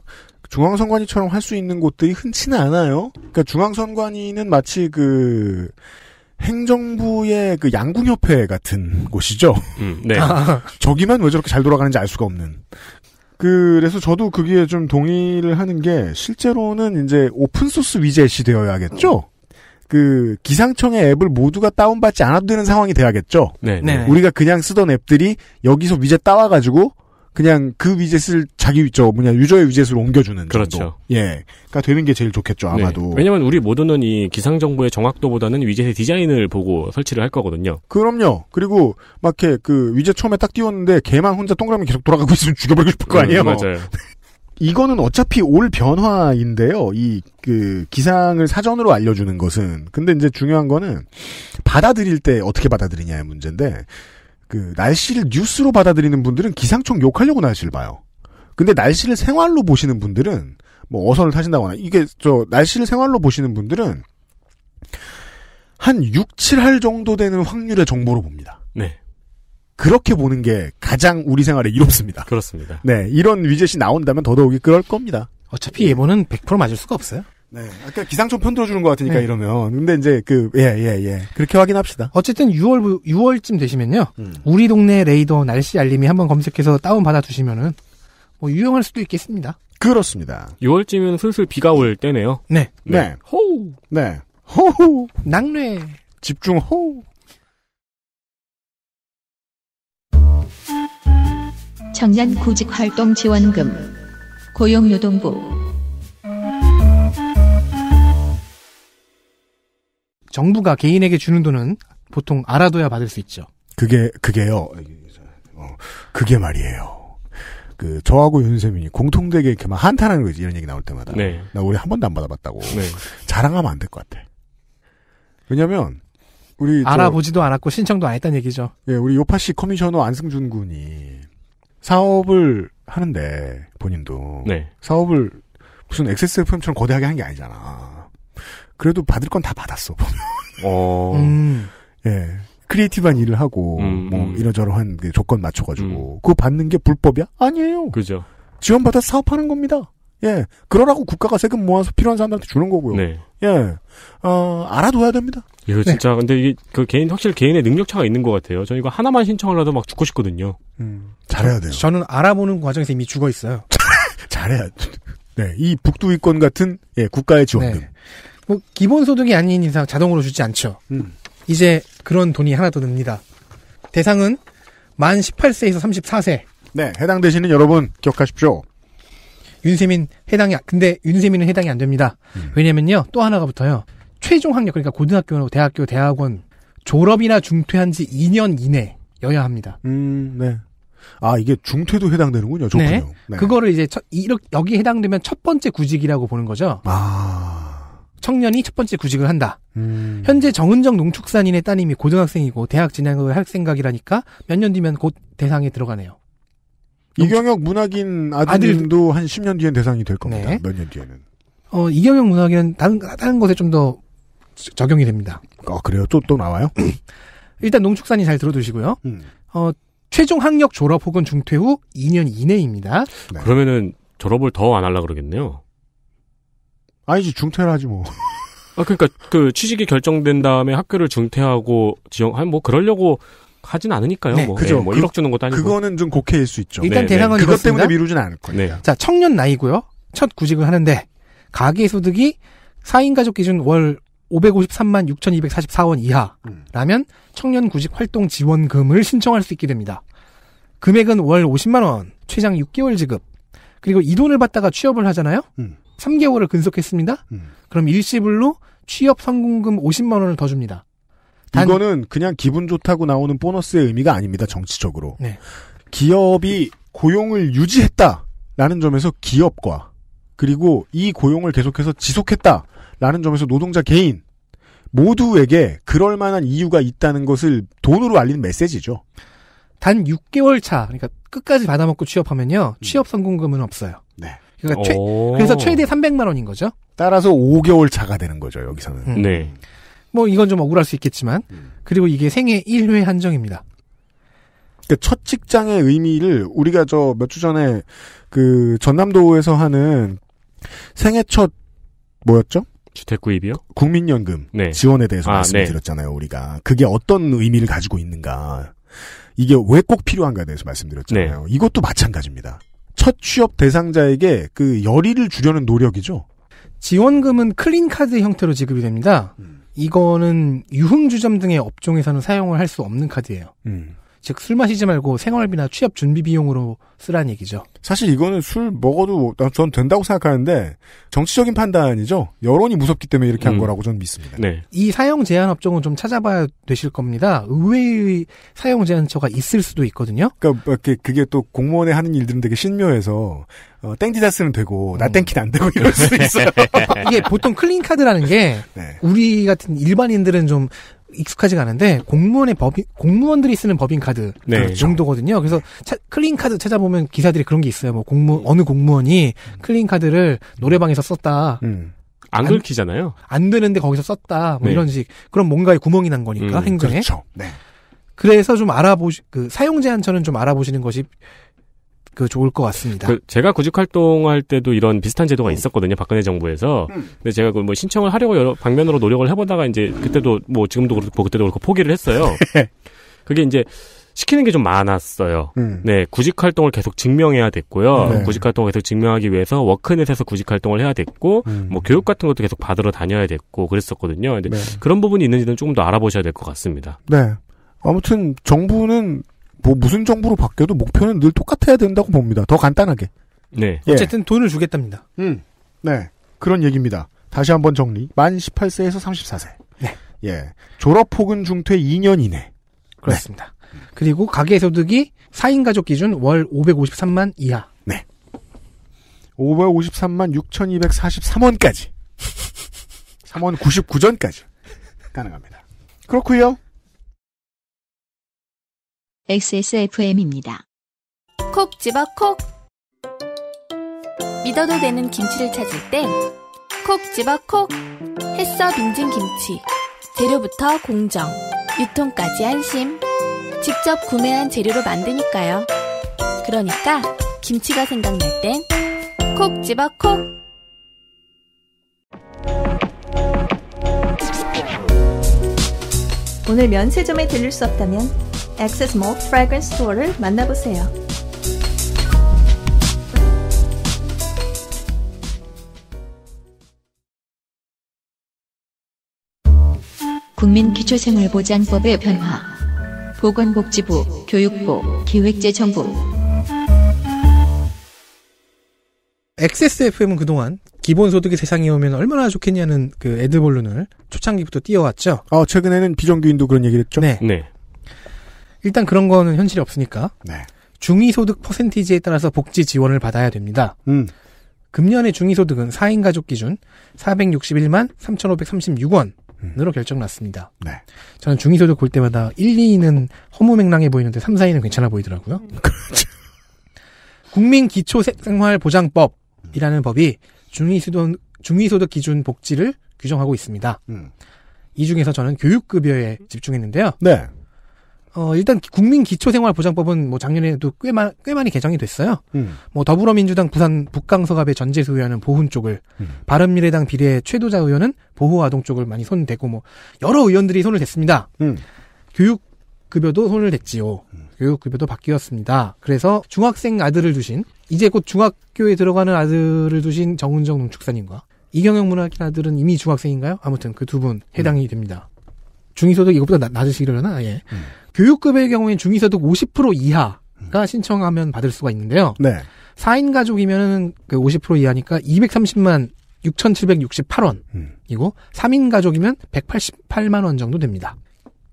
Speaker 4: 중앙선관위처럼 할 수 있는 곳들이 흔치는 않아요.
Speaker 2: 그러니까 중앙선관위는 마치 그 행정부의 그 양궁협회 같은 곳이죠.
Speaker 3: 음, 네. 아,
Speaker 2: 저기만 왜 저렇게 잘 돌아가는지 알 수가 없는. 그래서 저도 그기에좀 동의를 하는 게 실제로는 이제 오픈소스 위젯이 되어야겠죠. 그 기상청의 앱을 모두가 다운받지 않아도 되는 상황이 돼야겠죠. 네. 네. 네. 우리가 그냥 쓰던 앱들이 여기서 위젯 따와가지고 그냥 그 위젯을 자기 위저 뭐냐 유저의 위젯으로 옮겨주는 그렇죠. 정도. 예 그러니까 되는 게 제일 좋겠죠 네. 아마도.
Speaker 3: 네. 왜냐면 우리 모드는 이 기상 정보의 정확도보다는 위젯의 디자인을 보고 설치를 할 거거든요.
Speaker 2: 그럼요. 그리고 막 이렇게 그 위젯 처음에 딱 띄웠는데 개만 혼자 동그라미 계속 돌아가고 있으면 죽여버리고 싶을 거 음, 아니에요. 음, 맞아요. 이거는 어차피 올 변화인데요. 이 그 기상을 사전으로 알려주는 것은 근데 이제 중요한 거는 받아들일 때 어떻게 받아들이냐의 문제인데 그 날씨를 뉴스로 받아들이는 분들은 기상청 욕하려고 날씨를 봐요. 근데 날씨를 생활로 보시는 분들은 뭐 어선을 타신다거나 이게 저 날씨를 생활로 보시는 분들은 한 6, 7할 정도 되는 확률의 정보로 봅니다. 네. 그렇게 보는 게 가장 우리 생활에 이롭습니다. 그렇습니다. 네, 이런 위젯이 나온다면 더더욱이 그럴 겁니다. 어차피 예보는 100% 맞을 수가 없어요. 네. 아까 기상청 편들어 주는 것 같으니까 네. 이러면. 근데 이제 그, 예, 예, 예.
Speaker 4: 그렇게 확인합시다. 어쨌든 6월, 6월쯤 되시면요. 음. 우리 동네 레이더 날씨 알림이 한번 검색해서 다운받아 두시면은 뭐 유용할 수도 있겠습니다. 그렇습니다.
Speaker 3: 6월쯤이면 슬슬 비가 올 때네요.
Speaker 4: 네. 네. 네. 호우. 네. 호우. 낙뢰. 집중 호우. 청년 구직
Speaker 1: 활동 지원금. 고용노동부.
Speaker 4: 정부가 개인에게 주는 돈은 보통 알아둬야 받을 수 있죠.
Speaker 2: 그게 그게요. 어, 그게 말이에요. 그 저하고 윤세민이 공통되게 이렇게 막 한탄하는 거지 이런 얘기 나올 때마다. 네. 나 우리 한 번도 안 받아봤다고. 네. 자랑하면 안 될 것 같아. 왜냐면 우리 알아보지도 저, 않았고 신청도 안 했다는 얘기죠. 예, 우리 요파 씨 커미셔너 안승준 군이 사업을 하는데 본인도 네. 사업을 무슨 XSFM처럼 거대하게 한 게 아니잖아. 그래도 받을 건 다 받았어.
Speaker 3: 어. 음.
Speaker 2: 예. 크리에이티브한 일을 하고 음, 뭐 음. 이러저러한 조건 맞춰가지고 음. 그거 받는 게 불법이야? 아니에요. 그죠. 지원받아 서 사업하는 겁니다. 예. 그러라고 국가가 세금 모아서 필요한 사람들한테 주는 거고요. 네. 예. 어, 알아둬야 됩니다. 이거 예, 네. 진짜,
Speaker 3: 네. 근데 이게, 그 개인, 확실히 개인의 능력차가 있는 것 같아요. 저 이거 하나만 신청하려도 막 죽고 싶거든요.
Speaker 2: 음, 잘해야 돼요. 저, 는 알아보는 과정에서
Speaker 4: 이미 죽어 있어요. 잘해야 네. 이 북두위권 같은, 예, 국가의 지원금. 네. 뭐 기본 소득이 아닌 이상 자동으로 주지 않죠. 음. 이제 그런 돈이 하나 더 듭니다. 대상은 만 18세에서 34세. 네, 해당 되시는 여러분 기억하십시오. 윤세민 해당이 근데 윤세민은 해당이 안 됩니다. 음. 왜냐면요 또 하나가 붙어요. 최종 학력 그러니까 고등학교, 나 대학교, 대학원 졸업이나 중퇴한 지 2년 이내여야 합니다. 음, 네.
Speaker 2: 아 이게 중퇴도 해당되는군요. 좋군요. 네. 네. 그거를
Speaker 4: 이제 첫, 이렇게, 여기 해당되면 첫 번째 구직이라고 보는 거죠. 아. 청년이 첫 번째 구직을 한다. 음. 현재 정은정 농축산인의 따님이 고등학생이고 대학 진학을 할 생각이라니까 몇 년 뒤면 곧 대상에 들어가네요. 이경혁 문학인 아들님도 아들... 한 10년 뒤엔 대상이 될 겁니다. 네. 몇년 뒤에는. 어, 이경혁 문학인은 다른, 다른 것에 좀 더 적용이 됩니다. 아, 그래요? 또, 또 나와요? 일단 농축산이 잘 들어두시고요. 음. 어, 최종 학력 졸업 혹은 중퇴 후 2년 이내입니다.
Speaker 3: 네. 그러면은 졸업을 더 안 하려 그러겠네요.
Speaker 4: 아니지 중퇴를 하지
Speaker 2: 뭐.
Speaker 3: 아 그러니까 그 취직이 결정된 다음에 학교를 중퇴하고 지역 한뭐 그러려고 하진 않으니까요. 네, 뭐. 그죠. 네, 뭐 그, 1억 주는 것도 아니고.
Speaker 2: 그거는 좀 곡해일 수 있죠.
Speaker 3: 일단 네, 네. 대상은 네. 그것 때문에 미루진
Speaker 4: 않을 거예요. 네. 자, 청년 나이고요. 첫 구직을 하는데 가계 소득이 4인 가족 기준 월 553만 6,244원 이하라면 청년 구직 활동 지원금을 신청할 수 있게 됩니다. 금액은 월 50만 원, 최장 6개월 지급. 그리고 이 돈을 받다가 취업을 하잖아요. 음. 3개월을 근속했습니다. 음. 그럼 일시불로 취업 성공금 50만 원을 더 줍니다. 단, 이거는 그냥 기분 좋다고
Speaker 2: 나오는 보너스의 의미가 아닙니다. 정치적으로. 네. 기업이 고용을 유지했다라는 점에서 기업과 그리고 이 고용을 계속해서 지속했다라는 점에서 노동자 개인 모두에게 그럴 만한 이유가 있다는 것을
Speaker 4: 돈으로 알리는 메시지죠. 단 6개월 차, 그러니까 끝까지 받아먹고 취업하면요, 음. 취업 성공금은 없어요. 네. 그러니까 최, 그래서 최대 300만 원인 거죠. 따라서 5개월 차가 되는 거죠, 여기서는. 음. 네. 뭐 이건 좀 억울할 수 있겠지만 음. 그리고 이게 생애 1회 한정입니다.
Speaker 2: 그러니까 첫 직장의 의미를 우리가 저 몇 주 전에 그 전남도에서 하는 생애 첫 뭐였죠?
Speaker 3: 주택구입이요?
Speaker 2: 국민연금 네. 지원에 대해서 아, 말씀 네. 드렸잖아요. 우리가 그게 어떤 의미를 가지고 있는가 이게 왜 꼭 필요한가에 대해서 말씀드렸잖아요. 네. 이것도 마찬가지입니다.
Speaker 4: 첫 취업 대상자에게 그 열의를 주려는 노력이죠. 지원금은 클린 카드 형태로 지급이 됩니다. 음. 이거는 유흥주점 등의 업종에서는 사용을 할 수 없는 카드예요. 음. 즉술 마시지 말고 생활비나 취업 준비 비용으로 쓰라는 얘기죠.
Speaker 2: 사실 이거는 술 먹어도 전 된다고 생각하는데 정치적인 판단이죠. 여론이 무섭기 때문에 이렇게 한 음. 거라고 저는 믿습니다. 네.
Speaker 4: 이 사용 제한 업종은 좀 찾아봐야 되실 겁니다. 의외의 사용 제한처가 있을 수도 있거든요. 그러니까 뭐 그게 또 공무원에 하는 일들은 되게 신묘해서 어, 땡디다 스는 되고 나땡키는안 음. 되고 이럴 수 있어요. 이게 보통 클린 카드라는 게 네. 우리 같은 일반인들은 좀 익숙하지가 않은데 공무원의 법인 공무원들이 쓰는 법인 카드 네. 그렇죠. 정도거든요. 그래서 차, 클린 카드 찾아보면 기사들이 그런 게 있어요. 뭐 공무 어느 공무원이 클린 카드를 노래방에서 썼다. 음. 안, 안 긁히잖아요. 안, 되는데 거기서 썼다. 뭐 네. 이런 식. 그럼 뭔가에 구멍이 난 거니까 음, 행정에. 그렇죠. 네. 그래서 좀 알아보시 그 사용 제한처는 좀 알아보시는 것이 그 좋을 것 같습니다. 그
Speaker 3: 제가 구직 활동할 때도 이런 비슷한 제도가 음. 있었거든요. 박근혜 정부에서. 음. 근데 제가 그 뭐 신청을 하려고 여러 방면으로 노력을 해보다가 이제 그때도 뭐 지금도 그렇고 뭐 그때도 그렇고 포기를 했어요. 네. 그게 이제 시키는 게 좀 많았어요. 음. 네, 구직 활동을 계속 증명해야 됐고요. 네. 구직 활동을 계속 증명하기 위해서 워크넷에서 구직 활동을 해야 됐고, 음. 뭐 교육 같은 것도 계속 받으러 다녀야 됐고 그랬었거든요. 근데 네. 그런 부분이 있는지는 조금 더 알아보셔야 될 것 같습니다.
Speaker 2: 네. 아무튼 정부는 뭐 무슨 정부로 바뀌어도 목표는 늘 똑같아야 된다고 봅니다. 더 간단하게. 네. 예. 어쨌든 돈을 주겠답니다. 음. 네. 그런 얘기입니다. 다시 한번 정리.
Speaker 4: 만 18세에서 34세. 네. 예. 졸업 혹은 중퇴 2년 이내. 그렇습니다. 네. 그리고 가계 소득이 4인 가족 기준 월 553만 이하. 네. 553만 6,243원까지.
Speaker 2: 3원 99전까지 가능합니다. 그렇고요.
Speaker 1: XSFM입니다. 콕 집어 콕! 믿어도 되는 김치를 찾을 땐 콕 집어 콕! 햇서 빙진 김치. 재료부터 공정, 유통까지 안심. 직접 구매한 재료로 만드니까요. 그러니까 김치가 생각날 땐 콕 집어 콕! 오늘 면세점에 들릴 수 없다면 액세스 몰 프래그런스 스토어를 만나보세요. 국민기초생활보장법의 변화 보건복지부, 교육부, 기획재정부
Speaker 4: XSFM은 그동안 기본소득이 세상에 오면 얼마나 좋겠냐는 그 애드볼룬을 초창기부터 띄워왔죠. 아, 최근에는 비정규인도 그런 얘기를 했죠. 네. 네. 일단 그런 거는 현실이 없으니까. 네. 중위소득 퍼센티지에 따라서 복지 지원을 받아야 됩니다. 음. 금년의 중위소득은 4인 가족 기준 461만 3,536원으로 음. 결정났습니다. 네. 저는 중위소득 볼 때마다 1, 2위는 허무맹랑해 보이는데 3, 4위는 괜찮아 보이더라고요. 음. 국민기초생활보장법이라는 법이 중위소득, 중위소득 기준 복지를 규정하고 있습니다. 음. 이 중에서 저는 교육급여에 집중했는데요. 네. 어, 일단 국민 기초생활보장법은 뭐 작년에도 꽤, 마, 꽤 많이 개정이 됐어요. 음. 뭐 더불어민주당 부산 북강서갑의 전재수 의원은 보훈 쪽을, 음. 바른미래당 비례 최도자 의원은 보호아동 쪽을 많이 손 대고 뭐 여러 의원들이 손을 댔습니다. 음. 교육급여도 손을 댔지요. 음. 교육급여도 바뀌었습니다. 그래서 중학생 아들을 두신, 이제 곧 중학교에 들어가는 아들을 두신 정은정 농축사님과 이경영 문학인 아들은 이미 중학생인가요? 아무튼 그 두 분 해당이 음. 됩니다. 중위소득 이것보다 낮, 으시려나 아, 예. 음. 교육급의 경우엔 중위소득 50% 이하가 음. 신청하면 받을 수가 있는데요. 네. 4인 가족이면은 그 50% 이하니까 230만 6,768원이고, 음. 3인 가족이면 188만원 정도 됩니다.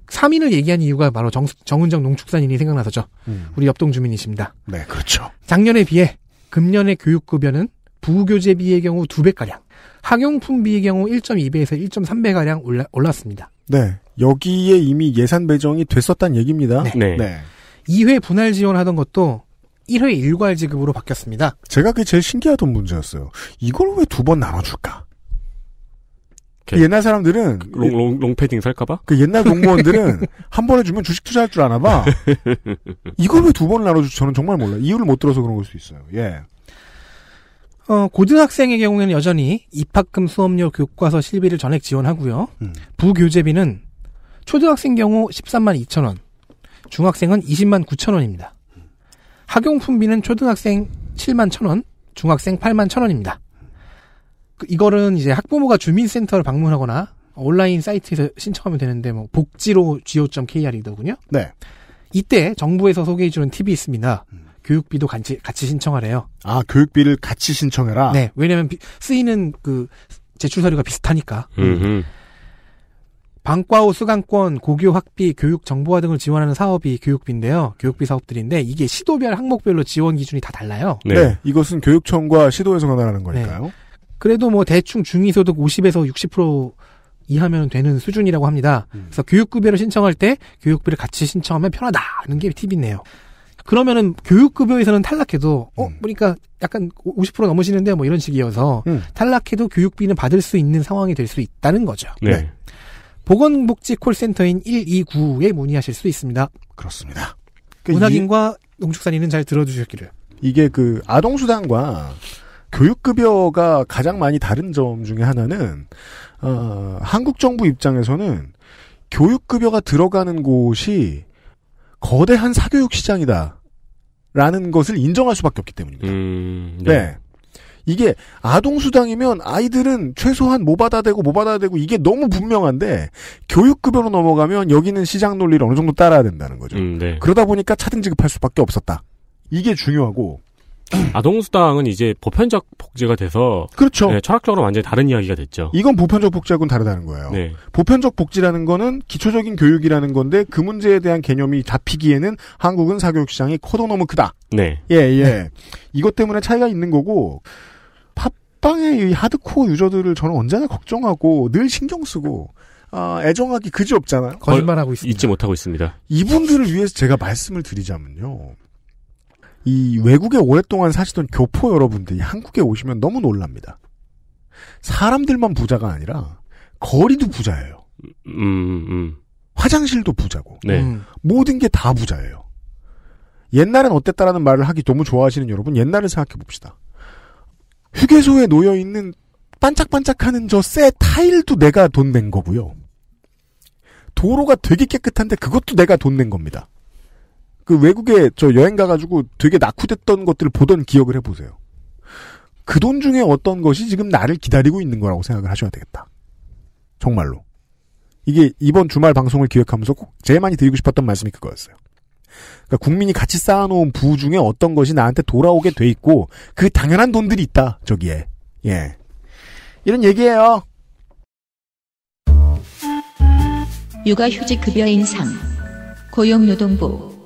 Speaker 4: 3인을 얘기한 이유가 바로 정, 정은정 농축산인이 생각나서죠. 음. 우리 옆동 주민이십니다. 네, 그렇죠. 작년에 비해 금년의 교육급여는 부교재비의 경우 2배가량, 학용품비의 경우 1.2배에서 1.3배가량 올 올랐습니다.
Speaker 2: 네. 여기에 이미 예산 배정이 됐었단
Speaker 4: 얘기입니다. 네. 네. 2회 분할 지원하던 것도 1회 일괄 지급으로 바뀌었습니다. 제가 그게 제일 신기하던 문제였어요. 이걸 왜 두 번 나눠줄까?
Speaker 2: 그 옛날 사람들은 그 롱, 롱, 롱패딩 살까봐? 그 옛날 공무원들은 한 번에 주면 주식 투자할 줄 아나봐. 이걸 왜 두 번나눠줄지 저는 정말 몰라요. 이유를 못 들어서 그런 걸 수 있어요. 예.
Speaker 4: 어, 고등학생의 경우에는 여전히 입학금 수업료 교과서 실비를 전액 지원하고요. 음. 부교재비는 초등학생 경우 13만 2천 원, 중학생은 20만 9천 원입니다. 학용품비는 초등학생 7만 1천 원, 중학생 8만 1천 원입니다. 그, 이거는 이제 학부모가 주민센터를 방문하거나 온라인 사이트에서 신청하면 되는데 뭐 복지로 go.kr이더군요. 네. 이때 정부에서 소개해주는 팁이 있습니다. 음. 교육비도 같이, 같이 신청하래요.
Speaker 2: 아 교육비를 같이 신청해라. 네,
Speaker 4: 왜냐하면 쓰이는 그 제출 서류가 비슷하니까. 음흠. 방과후 수강권, 고교 학비, 교육 정보화 등을 지원하는 사업이 교육비인데요. 교육비 사업들인데 이게 시도별 항목별로 지원 기준이 다 달라요. 네. 네
Speaker 2: 이것은 교육청과 시도에서 관할하는
Speaker 4: 거니까요. 네. 그래도 뭐 대충 중위소득 50에서 60% 이하면 되는 수준이라고 합니다. 음. 그래서 교육급여를 신청할 때 교육비를 같이 신청하면 편하다는 게 팁이네요. 그러면은 교육급여에서는 탈락해도 어 음. 보니까 약간 50% 넘으시는데 뭐 이런 식이어서 음. 탈락해도 교육비는 받을 수 있는 상황이 될 수 있다는 거죠. 네. 네. 보건복지 콜센터인 129에 문의하실 수 있습니다. 그렇습니다. 그 문학인과 이, 농축산인은 잘 들어주셨기를.
Speaker 2: 이게 그 아동수당과 교육급여가 가장 많이 다른 점 중에 하나는 어, 한국 정부 입장에서는 교육급여가 들어가는 곳이 거대한 사교육 시장이다. 라는 것을 인정할 수밖에 없기 때문입니다.
Speaker 1: 음,
Speaker 2: 네. 네. 이게 아동수당이면 아이들은 최소한 뭐 받아야 되고 뭐 받아야 되고 이게 너무 분명한데 교육급여로 넘어가면 여기는 시장 논리를 어느 정도 따라야 된다는 거죠. 음, 네. 그러다 보니까 차등 지급할 수밖에 없었다. 이게 중요하고
Speaker 3: 아동수당은 이제 보편적 복지가 돼서 그렇죠. 네, 철학적으로 완전히 다른 이야기가 됐죠.
Speaker 2: 이건 보편적 복지하고는 다르다는 거예요. 네. 보편적 복지라는 거는 기초적인 교육이라는 건데 그 문제에 대한 개념이 잡히기에는 한국은 사교육 시장이 커도 너무 크다. 네. 예, 예. 이것 때문에 차이가 있는 거고 식빵의 이 하드코어 유저들을 저는 언제나 걱정하고 늘 신경 쓰고 아, 애정하기 그지 없잖아요.
Speaker 3: 거짓말하고 있습니다. 잊지 못하고 있습니다.
Speaker 2: 이분들을 위해서 제가 말씀을 드리자면요. 이 외국에 오랫동안 사시던 교포 여러분들이 한국에 오시면 너무 놀랍니다. 사람들만 부자가 아니라 거리도 부자예요.
Speaker 3: 음, 음.
Speaker 2: 화장실도 부자고 네. 음. 모든 게 다 부자예요. 옛날엔 어땠다라는 말을 하기 너무 좋아하시는 여러분 옛날을 생각해 봅시다. 휴게소에 놓여 있는 반짝반짝하는 저 새 타일도 내가 돈 낸 거고요. 도로가 되게 깨끗한데 그것도 내가 돈 낸 겁니다. 그 외국에 저 여행 가가지고 되게 낙후됐던 것들을 보던 기억을 해보세요. 그 돈 중에 어떤 것이 지금 나를 기다리고 있는 거라고 생각을 하셔야 되겠다. 정말로. 이게 이번 주말 방송을 기획하면서 꼭 제일 많이 드리고 싶었던 말씀이 그거였어요. 그러니까 국민이 같이 쌓아놓은 부 중에 어떤 것이 나한테 돌아오게 돼 있고 그 당연한 돈들이 있다 저기에 예 이런 얘기예요.
Speaker 1: 육아휴직 급여 인상 고용노동부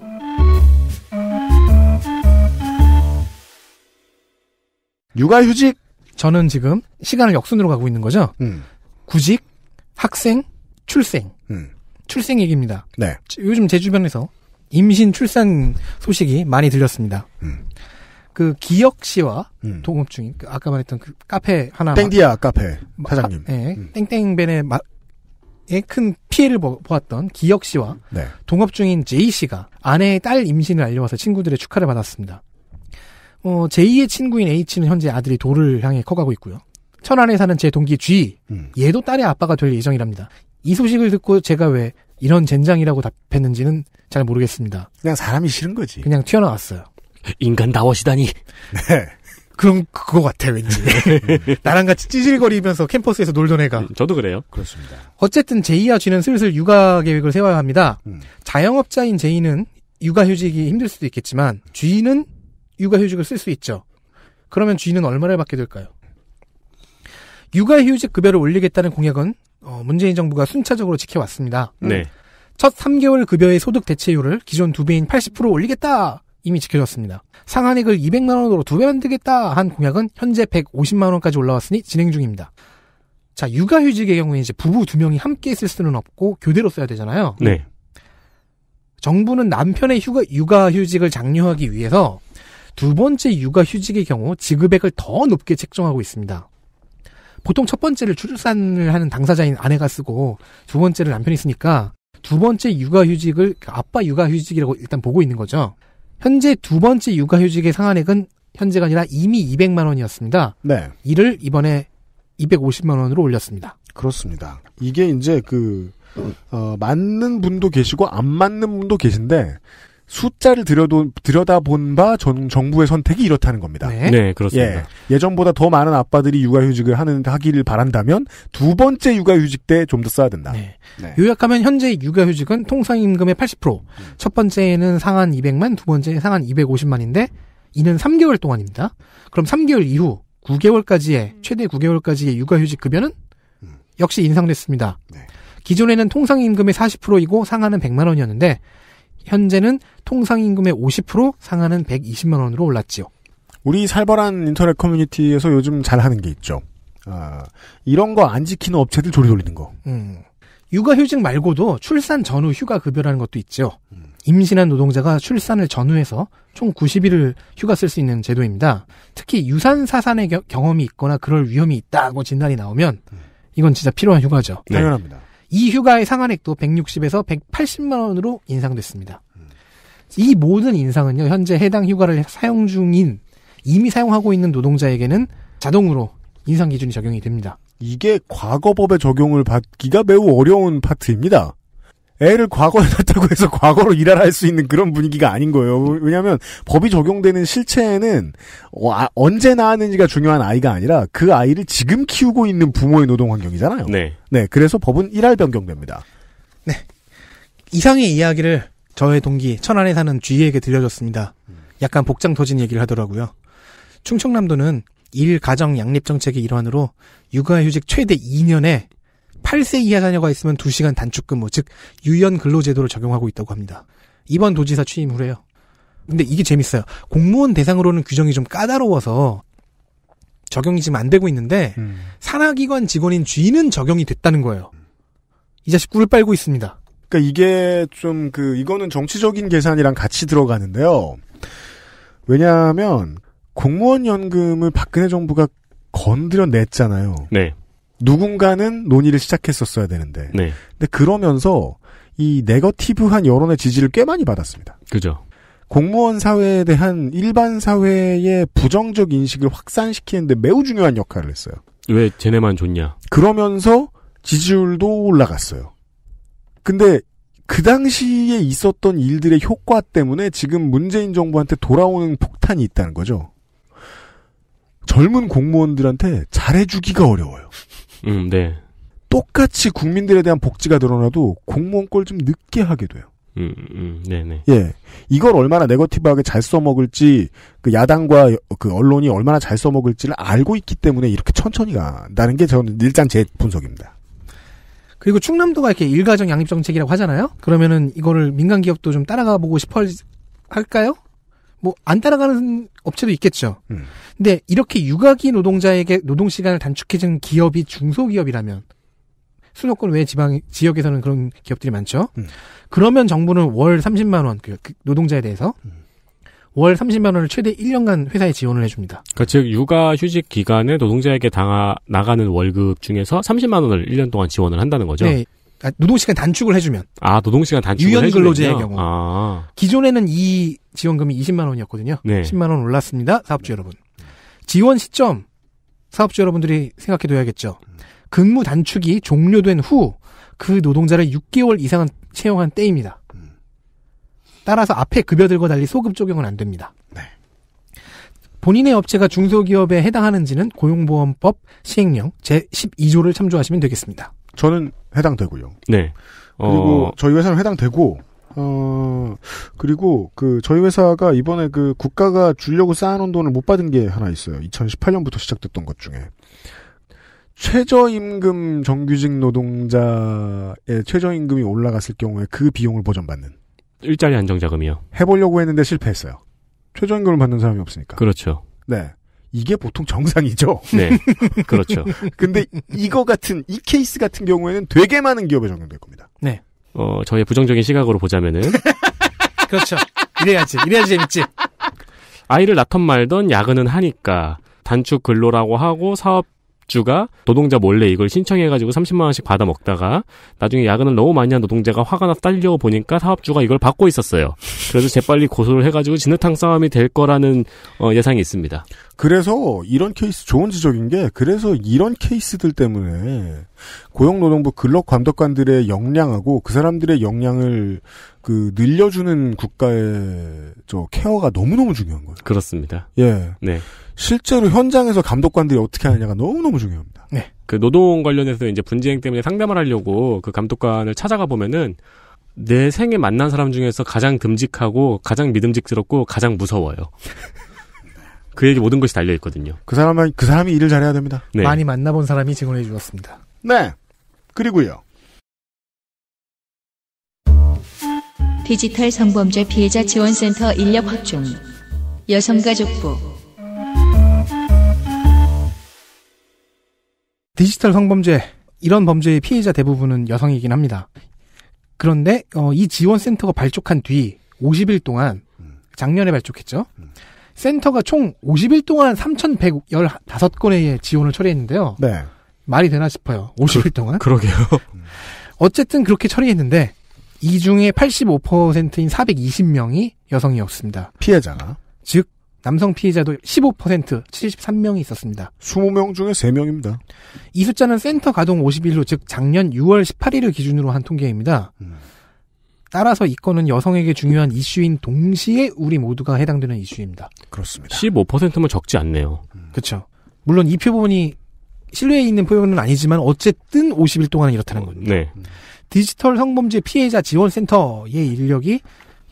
Speaker 4: 육아휴직 저는 지금 시간을 역순으로 가고 있는 거죠. 음. 구직, 학생, 출생. 음. 출생 얘기입니다. 네. 요즘 제 주변에서 임신 출산 소식이 많이 들렸습니다. 음. 그 기역 씨와 음. 동업 중인 그 아까 말했던 그 카페 하나 땡디아 마, 카페 사장님 아, 예, 음. 땡땡벤의 마, 큰 피해를 보, 았던 기역 씨와 네. 동업 중인 제이 씨가 아내의 딸 임신을 알려와서 친구들의 축하를 받았습니다. 어, 제이의 친구인 H는 현재 아들이 돌을 향해 커가고 있고요. 천안에 사는 제 동기 G, 음. 얘도 딸의 아빠가 될 예정이랍니다. 이 소식을 듣고 제가 왜 이런 젠장이라고 답했는지는 잘 모르겠습니다. 그냥 사람이 싫은 거지. 그냥 튀어나왔어요. 인간다워시다니. 네. 그럼 그거 같아 왠지 나랑 같이 찌질거리면서 캠퍼스에서 놀던 애가 음, 저도 그래요 그렇습니다 어쨌든 제이와 쥐는 슬슬 육아 계획을 세워야 합니다 음. 자영업자인 제이는 육아휴직이 힘들 수도 있겠지만 쥐는 육아휴직을 쓸 수 있죠 그러면 쥐는 얼마를 받게 될까요 육아휴직 급여를 올리겠다는 공약은 어, 문재인 정부가 순차적으로 지켜왔습니다. 네. 첫 3개월 급여의 소득 대체율을 기존 2배인 80% 올리겠다. 이미 지켜졌습니다. 상한액을 200만 그 원으로 2배 만들겠다 한 공약은 현재 150만 원까지 올라왔으니 진행 중입니다. 자, 육아휴직의 경우에 이제 부부 두 명이 함께 있을 수는 없고 교대로 써야 되잖아요. 네. 정부는 남편의 휴가, 육아휴직을 장려하기 위해서 두 번째 육아휴직의 경우 지급액을 더 높게 책정하고 있습니다. 보통 첫 번째를 출산을 하는 당사자인 아내가 쓰고 두 번째를 남편이 쓰니까 두 번째 육아휴직을 그러니까 아빠 육아휴직이라고 일단 보고 있는 거죠. 현재 두 번째 육아휴직의 상한액은 현재가 아니라 이미 200만 원이었습니다. 네. 이를 이번에 250만 원으로 올렸습니다.
Speaker 2: 그렇습니다. 이게 이제 그 어, 맞는 분도 계시고 안 맞는 분도 계신데 숫자를 들여돈, 들여다본 바 전, 정부의 선택이 이렇다는 겁니다. 네, 네 그렇습니다. 예, 전보다더 많은 아빠들이 육아휴직을 하는, 하기를 바란다면 두 번째 육아휴직 때 좀 더 써야 된다. 네.
Speaker 4: 네. 요약하면 현재 육아휴직은 통상임금의 80%, 음. 첫 번째는 상한 200만, 두 번째 는 상한 250만인데, 이는 3개월 동안입니다. 그럼 3개월 이후 9개월까지의, 음. 최대 9개월까지의 육아휴직 급여는 음. 역시 인상됐습니다. 네. 기존에는 통상임금의 40%이고 상한은 100만 원이었는데 현재는 통상임금의 50% 상한은 120만 원으로 올랐지요. 우리
Speaker 2: 살벌한 인터넷 커뮤니티에서 요즘 잘하는 게 있죠. 아, 이런 거 안 지키는 업체들 조리 돌리는 거.
Speaker 4: 음. 육아휴직 말고도 출산 전후 휴가급여라는 것도 있죠. 임신한 노동자가 출산을 전후해서 총 90일을 휴가 쓸 수 있는 제도입니다. 특히 유산 사산의 겨, 경험이 있거나 그럴 위험이 있다고 진단이 나오면 음. 이건 진짜 필요한 휴가죠. 당연합니다. 네. 이 휴가의 상한액도 160에서 180만 원으로 인상됐습니다. 음. 이 모든 인상은요, 현재 해당 휴가를 사용 중인 이미 사용하고 있는 노동자에게는 자동으로 인상 기준이 적용이 됩니다.
Speaker 2: 이게 과거 법의 적용을 받기가 매우 어려운 파트입니다. 애를 과거에 낳았다고 해서 과거로 일하라 할수 있는 그런 분위기가 아닌 거예요. 왜냐하면 법이 적용되는 실체에는 어, 아, 언제 낳았는지가 중요한 아이가 아니라 그 아이를 지금 키우고 있는 부모의 노동 환경이잖아요. 네.
Speaker 4: 네. 그래서 법은 일할 변경됩니다. 네. 이상의 이야기를 저의 동기 천안에 사는 쥐에게 들려줬습니다. 약간 복장 터진 얘기를 하더라고요. 충청남도는 일 가정 양립 정책의 일환으로 육아휴직 최대 2년에 8세 이하 자녀가 있으면 2시간 단축 근무, 뭐, 즉 유연 근로 제도를 적용하고 있다고 합니다. 이번 도지사 취임 후래요. 근데 이게 재밌어요. 공무원 대상으로는 규정이 좀 까다로워서 적용이 지금 안 되고 있는데 음. 산하기관 직원인 쥐는 적용이 됐다는 거예요. 이 자식 꿀을 빨고 있습니다. 그러니까 이게 좀 그 이거는
Speaker 2: 정치적인 계산이랑 같이 들어가는데요. 왜냐하면 공무원 연금을 박근혜 정부가 건드려 냈잖아요. 네. 누군가는 논의를 시작했었어야 되는데. 네. 근데 그러면서 이 네거티브한 여론의 지지를 꽤 많이 받았습니다. 그죠. 공무원 사회에 대한 일반 사회의 부정적 인식을 확산시키는데 매우 중요한 역할을 했어요.
Speaker 3: 왜 쟤네만 좋냐?
Speaker 2: 그러면서 지지율도 올라갔어요. 근데 그 당시에 있었던 일들의 효과 때문에 지금 문재인 정부한테 돌아오는 폭탄이 있다는 거죠. 젊은 공무원들한테 잘해주기가 어려워요. 음, 네. 똑같이 국민들에 대한 복지가 늘어나도 공무원 꼴 좀 늦게 하게 돼요.
Speaker 3: 음, 음, 네네. 네. 예.
Speaker 2: 이걸 얼마나 네거티브하게 잘 써먹을지, 그 야당과 그 언론이 얼마나 잘 써먹을지를 알고 있기 때문에 이렇게 천천히 간다는 게 저는 일단 제 분석입니다.
Speaker 4: 그리고 충남도가 이렇게 일가정 양립 정책이라고 하잖아요? 그러면은 이거를 민간 기업도 좀 따라가 보고 싶어 할까요? 뭐안 따라가는 업체도 있겠죠. 음. 근데 이렇게 육아기 노동자에게 노동 시간을 단축해준 기업이 중소기업이라면 수도권 외 지방 지역에서는 그런 기업들이 많죠. 음. 그러면 정부는 월 30만 원, 그, 그 노동자에 대해서 음. 월 30만 원을 최대 1년간 회사에 지원을 해줍니다.
Speaker 3: 그러즉 그러니까 육아 휴직 기간에 노동자에게 당하 나가는 월급 중에서 30만 원을 1년 동안 지원을 한다는 거죠. 네.
Speaker 4: 아, 노동시간 단축을 해주면.
Speaker 3: 아, 노동시간 단축 유연 근로제의 경우. 아.
Speaker 4: 기존에는 이 지원금이 20만 원이었거든요. 네. 10만 원 올랐습니다. 사업주 네. 여러분. 지원 시점. 사업주 여러분들이 생각해 둬야겠죠. 근무 단축이 종료된 후 그 노동자를 6개월 이상은 채용한 때입니다. 따라서 앞에 급여들과 달리 소급 적용은 안 됩니다. 네. 본인의 업체가 중소기업에 해당하는지는 고용보험법 시행령 제12조를 참조하시면 되겠습니다. 저는 해당되고요.
Speaker 2: 네. 그리고 어. 저희 회사는 해당되고 어 그리고 그 저희 회사가 이번에 그 국가가 주려고 쌓아놓은 돈을 못 받은 게 하나 있어요. 2018년부터 시작됐던 것 중에 최저임금 정규직 노동자의 최저임금이 올라갔을 경우에 그 비용을 보전받는
Speaker 3: 일자리 안정자금이요.
Speaker 2: 해보려고 했는데 실패했어요. 최저임금을 받는 사람이 없으니까. 그렇죠. 네. 이게 보통 정상이죠. 네, 그렇죠. 근데 이거 같은 이 케이스 같은 경우에는 되게 많은 기업에 적용될 겁니다. 네.
Speaker 3: 어, 저의 부정적인 시각으로 보자면은
Speaker 4: 그렇죠. 이래야지, 이래야지 재밌지.
Speaker 3: 아이를 낳던 말던 야근은 하니까 단축 근로라고 하고 사업 업주가 노동자 몰래 이걸 신청해가지고 30만 원씩 받아 먹다가 나중에 야근을 너무 많이 한 노동자가 화가 나 딸려 보니까 사업주가 이걸 받고 있었어요. 그래서 재빨리 고소를 해가지고 진흙탕 싸움이 될 거라는 어, 예상이 있습니다.
Speaker 2: 그래서 이런 케이스 좋은 지적인 게 그래서 이런 케이스들 때문에 고용노동부 근로감독관들의 역량하고 그 사람들의 역량을 그 늘려주는 국가의 저 케어가 너무너무 중요한 거예요.
Speaker 3: 그렇습니다. 예. 네.
Speaker 2: 실제로 현장에서 감독관들이 어떻게 하느냐가 너무너무 중요합니다.
Speaker 3: 네. 그 노동 관련해서 이제 분쟁 때문에 상담을 하려고 그 감독관을 찾아가 보면은 내 생에 만난 사람 중에서 가장 듬직하고 가장 믿음직스럽고 가장 무서워요. 그에게 모든 것이 달려
Speaker 4: 있거든요.
Speaker 2: 그 사람은 그 사람이 일을 잘해야 됩니다. 네. 많이 만나본 사람이 증언해 주었습니다. 네. 그리고요. 디지털
Speaker 1: 성범죄 피해자 지원센터 인력 확충, 여성가족부.
Speaker 4: 디지털 성범죄 이런 범죄의 피해자 대부분은 여성이긴 합니다. 그런데 어, 이 지원센터가 발족한 뒤 50일 동안 작년에 발족했죠. 센터가 총 50일 동안 3,115건의 지원을 처리했는데요. 네. 말이 되나 싶어요. 50일 그, 동안. 그러게요. 어쨌든 그렇게 처리했는데 이 중에 85%인 420명이 여성이었습니다. 피해자가. 즉, 남성 피해자도 15% 73명이 있었습니다. 20명 중에 3명입니다. 이 숫자는 센터 가동 50일로 즉 작년 6월 18일을 기준으로 한 통계입니다. 음. 따라서 이 건은 여성에게 중요한 이슈인 동시에 우리 모두가 해당되는 이슈입니다.
Speaker 3: 그렇습니다. 15%면 적지 않네요.
Speaker 4: 음. 그렇죠. 물론 이 표본이 실내에 있는 표본은 아니지만 어쨌든 50일 동안 이렇다는 겁니다. 네. 음. 디지털 성범죄 피해자 지원센터의 인력이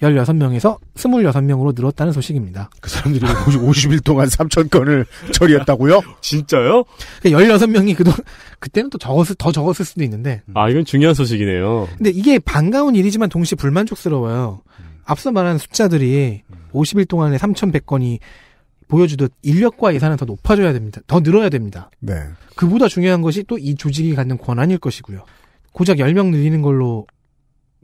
Speaker 4: 16명에서 26명으로 늘었다는 소식입니다. 그 사람들이 50, 일 동안
Speaker 2: 3천 건을 처리했다고요? 진짜요?
Speaker 4: 16명이 그 그동 그때는 또 적었을, 더 적었을 수도 있는데.
Speaker 3: 음. 아, 이건 중요한 소식이네요.
Speaker 4: 근데 이게 반가운 일이지만 동시에 불만족스러워요. 앞서 말한 숫자들이 50일 동안에 3,100건이 보여주듯 인력과 예산은 더 높아져야 됩니다. 더 늘어야 됩니다. 네. 그보다 중요한 것이 또 이 조직이 갖는 권한일 것이고요. 고작 10명 늘리는 걸로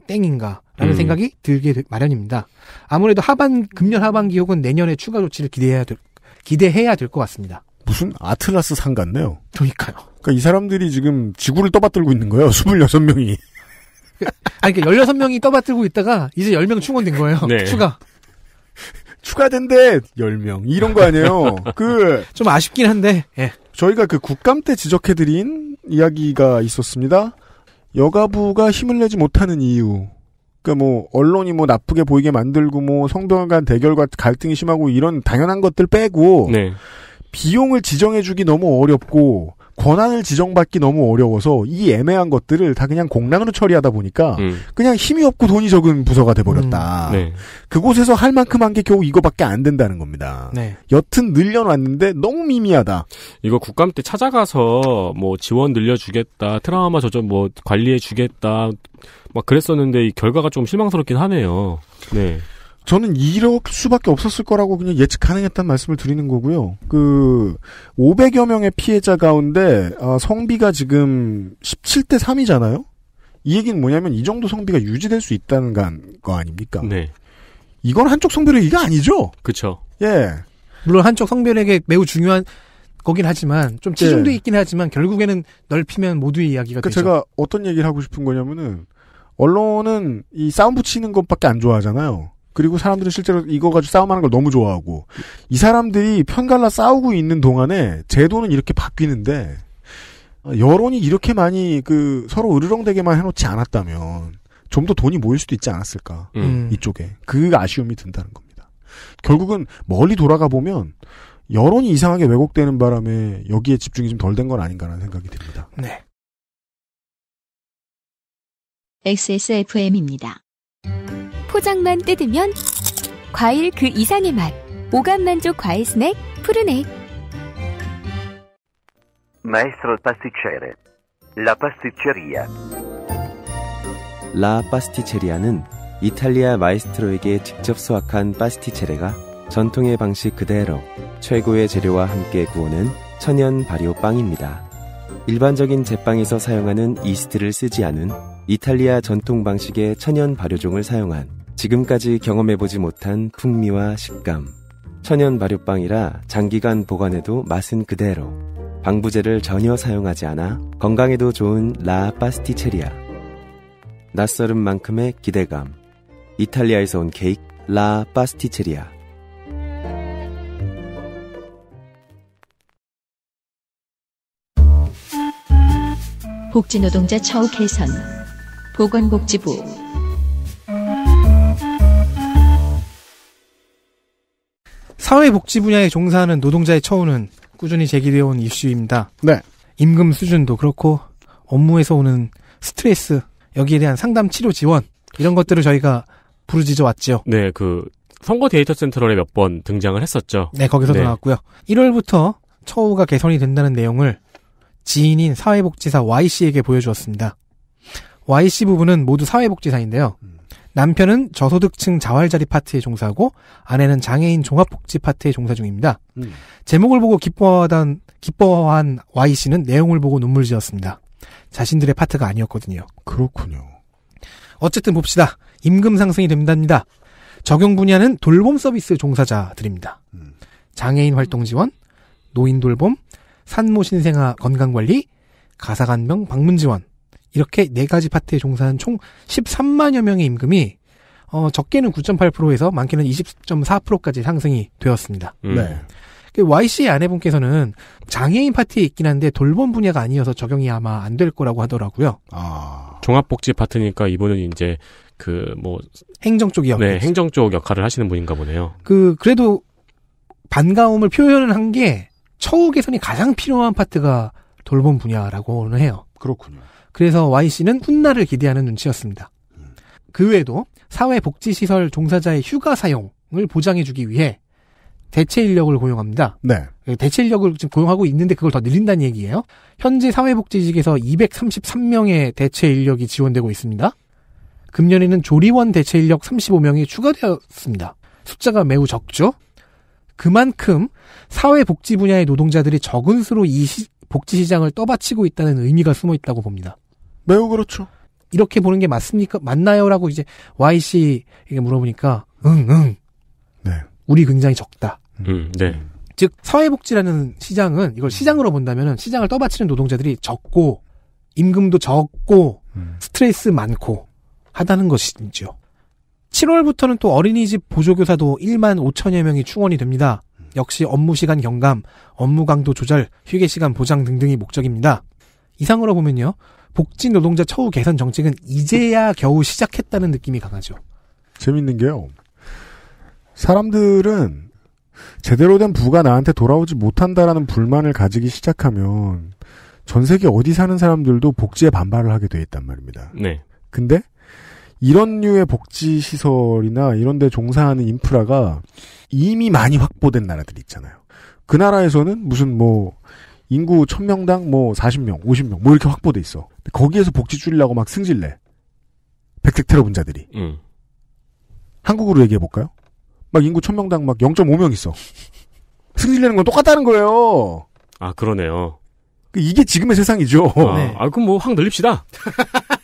Speaker 4: 땡인가라는 음. 생각이 들게 마련입니다. 아무래도 하반 금년 하반기 혹은 내년에 추가 조치를 기대해야 될 기대해야 될 것 같습니다. 무슨 아틀라스 상 같네요. 그러니까요. 그러니까 이 사람들이 지금 지구를 떠받들고
Speaker 2: 있는 거예요. 26명이.
Speaker 4: 그, 아니 그러니까 16명이 떠받들고 있다가 이제 10명 충원된 거예요. 네. 추가.
Speaker 2: 추가된데 10명 이런 거 아니에요. 그 좀 아쉽긴 한데. 예. 저희가 그 국감 때 지적해 드린 이야기가 있었습니다. 여가부가 힘을 내지 못하는 이유. 그니까뭐 언론이 뭐 나쁘게 보이게 만들고 뭐 성별 간 대결과 갈등이 심하고 이런 당연한 것들 빼고 네. 비용을 지정해주기 너무 어렵고 권한을 지정받기 너무 어려워서 이 애매한 것들을 다 그냥 공란으로 처리하다 보니까 음. 그냥 힘이 없고 돈이 적은 부서가 돼버렸다. 음. 네. 그곳에서 할 만큼 한 게 겨우 이거밖에 안 된다는 겁니다. 네. 여튼 늘려놨는데 너무 미미하다.
Speaker 3: 이거 국감 때 찾아가서 뭐 지원 늘려주겠다, 트라우마 저점 뭐 관리해주겠다 막 그랬었는데 결과가 좀 실망스럽긴 하네요.
Speaker 2: 네. 저는 이럴 수밖에 없었을 거라고 그냥 예측 가능했다는 말씀을 드리는 거고요. 그 500여 명의 피해자 가운데 아, 성비가 지금 17대 3이잖아요. 이 얘기는 뭐냐면 이 정도 성비가 유지될 수 있다는 거 아닙니까? 네. 이건 한쪽 성별의기가 아니죠. 그렇죠.
Speaker 4: 예. 물론 한쪽 성별에게 매우 중요한 거긴 하지만 좀 치중돼 예. 있긴 하지만 결국에는 넓히면 모두의 이야기가 그러니까 되죠. 제가 어떤
Speaker 2: 얘기를 하고 싶은 거냐면은 언론은 이 싸움 붙이는 것밖에 안 좋아하잖아요. 그리고 사람들은 실제로 이거 가지고 싸움하는 걸 너무 좋아하고 이 사람들이 편갈라 싸우고 있는 동안에 제도는 이렇게 바뀌는데 여론이 이렇게 많이 그 서로 으르렁대게만 해놓지 않았다면 좀 더 돈이 모일 수도 있지 않았을까 음. 음. 이쪽에 그 아쉬움이 든다는 겁니다. 결국은 멀리 돌아가 보면 여론이 이상하게 왜곡되는 바람에 여기에 집중이 좀 덜 된 건 아닌가라는 생각이 듭니다. 네.
Speaker 1: XSFM입니다. 포장만 뜯으면 과일 그 이상의 맛. 오감 만족 과일 스낵 푸르넥. Maestro pasticcere. La pasticceria.
Speaker 3: 라 파스티체리아는 이탈리아 마이스트로에게 직접 수확한 파스티체레가 전통의 방식 그대로 최고의 재료와 함께 구우는 천연 발효 빵입니다. 일반적인 제빵에서 사용하는 이스트를 쓰지 않은 이탈리아 전통 방식의 천연 발효종을 사용한 지금까지 경험해보지 못한 풍미와 식감. 천연 발효빵이라 장기간 보관해도 맛은 그대로. 방부제를 전혀 사용하지 않아 건강에도 좋은 라
Speaker 2: 파스티체리아. 낯설은 만큼의 기대감. 이탈리아에서 온 케이크 라 파스티체리아.
Speaker 1: 복지노동자 처우 개선 보건복지부
Speaker 4: 사회복지 분야에 종사하는 노동자의 처우는 꾸준히 제기되어 온 이슈입니다. 네. 임금 수준도 그렇고 업무에서 오는 스트레스 여기에 대한 상담 치료 지원 이런 것들을 저희가 부르짖어 왔죠
Speaker 3: 네, 그 선거 데이터 센터론에몇 번 등장을 했었죠. 네, 거기서 네. 나왔고요.
Speaker 4: 1월부터 처우가 개선이 된다는 내용을 지인인 사회복지사 Y씨에게 보여주었습니다. Y씨 부부는 모두 사회복지사인데요. 음. 남편은 저소득층 자활자리 파트에 종사하고 아내는 장애인 종합복지 파트에 종사 중입니다. 음. 제목을 보고 기뻐하던 기뻐한 Y 씨는 내용을 보고 눈물지었습니다. 자신들의 파트가 아니었거든요. 그렇군요. 어쨌든 봅시다. 임금 상승이 됩니다 적용 분야는 돌봄 서비스 종사자들입니다. 음. 장애인 활동 지원, 노인 돌봄, 산모 신생아 건강 관리, 가사간병 방문 지원, 이렇게 네 가지 파트에 종사한 총 13만여 명의 임금이 어, 적게는 9.8%에서 많게는 20.4%까지 상승이 되었습니다. 음. 네. 그 YC 아내분께서는 장애인 파트에 있긴 한데 돌봄 분야가 아니어서 적용이 아마 안 될 거라고 하더라고요.
Speaker 3: 아. 종합복지 파트니까 이분은 이제 그 뭐 행정 쪽이 네, 행정 쪽 역할을 하시는 분인가 보네요.
Speaker 4: 그 그래도 반가움을 표현을 한게 처우 개선이 가장 필요한 파트가 돌봄 분야라고는 해요. 그렇군요. 그래서 Y씨는 훗날을 기대하는 눈치였습니다. 그 외에도 사회복지시설 종사자의 휴가 사용을 보장해주기 위해 대체 인력을 고용합니다. 네. 예, 대체 인력을 지금 고용하고 있는데 그걸 더 늘린다는 얘기예요. 현재 사회복지직에서 233명의 대체 인력이 지원되고 있습니다. 금년에는 조리원 대체 인력 35명이 추가되었습니다. 숫자가 매우 적죠? 그만큼 사회복지 분야의 노동자들이 적은 수로 이 시, 복지 시장을 떠받치고 있다는 의미가 숨어 있다고 봅니다. 매우 그렇죠. 이렇게 보는 게 맞습니까? 맞나요?라고 이제 Y 씨에게 물어보니까 응, 응. 네. 우리 굉장히 적다. 음, 네. 즉 사회복지라는 시장은 이걸 시장으로 본다면은 시장을 떠받치는 노동자들이 적고 임금도 적고 음. 스트레스 많고 하다는 것이죠. 7월부터는 또 어린이집 보조교사도 1만 5천여 명이 충원이 됩니다. 역시 업무 시간 경감, 업무 강도 조절, 휴게 시간 보장 등등이 목적입니다. 이상으로 보면요. 복지 노동자 처우 개선 정책은 이제야 겨우 시작했다는 느낌이 강하죠. 재밌는 게요.
Speaker 2: 사람들은 제대로 된 부가 나한테 돌아오지 못한다라는 불만을 가지기 시작하면 전 세계 어디 사는 사람들도 복지에 반발을 하게 돼 있단 말입니다. 네. 근데 이런 류의 복지 시설이나 이런 데 종사하는 인프라가 이미 많이 확보된 나라들이 있잖아요. 그 나라에서는 무슨 뭐 인구 1000명당 뭐 40명, 50명 뭐 이렇게 확보돼 있어. 거기에서 복지 줄이려고 막 승질내. 백색 테러 분자들이. 음. 한국으로 얘기해 볼까요? 막 인구 1000명당 막 0.5명 있어. 승질내는 건 똑같다는 거예요.
Speaker 3: 아, 그러네요.
Speaker 2: 이게 지금의 세상이죠. 아, 네. 아 그럼 뭐 확 늘립시다.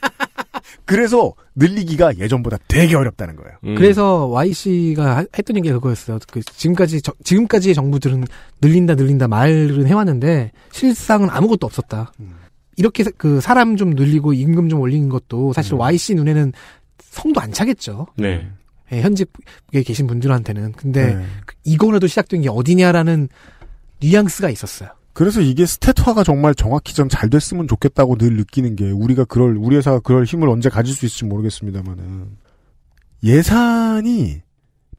Speaker 2: 그래서 늘리기가 예전보다 되게 어렵다는 거예요. 음.
Speaker 4: 그래서 Y씨가 했던 얘기가 그거였어요. 그 지금까지, 저, 지금까지의 정부들은 늘린다, 늘린다 말은 해왔는데 실상은 아무것도 없었다. 음. 이렇게 그 사람 좀 늘리고 임금 좀 올리는 것도 사실 음. Y씨 눈에는 성도 안 차겠죠. 네. 예, 현직에 계신 분들한테는. 근데 네. 그 이거라도 시작된 게 어디냐라는 뉘앙스가 있었어요.
Speaker 2: 그래서 이게 스탯화가 태 정말 정확히 좀 잘 됐으면 좋겠다고 늘 느끼는 게 우리가 그럴 우리 회사가 그럴 힘을 언제 가질 수 있을지 모르겠습니다만은 예산이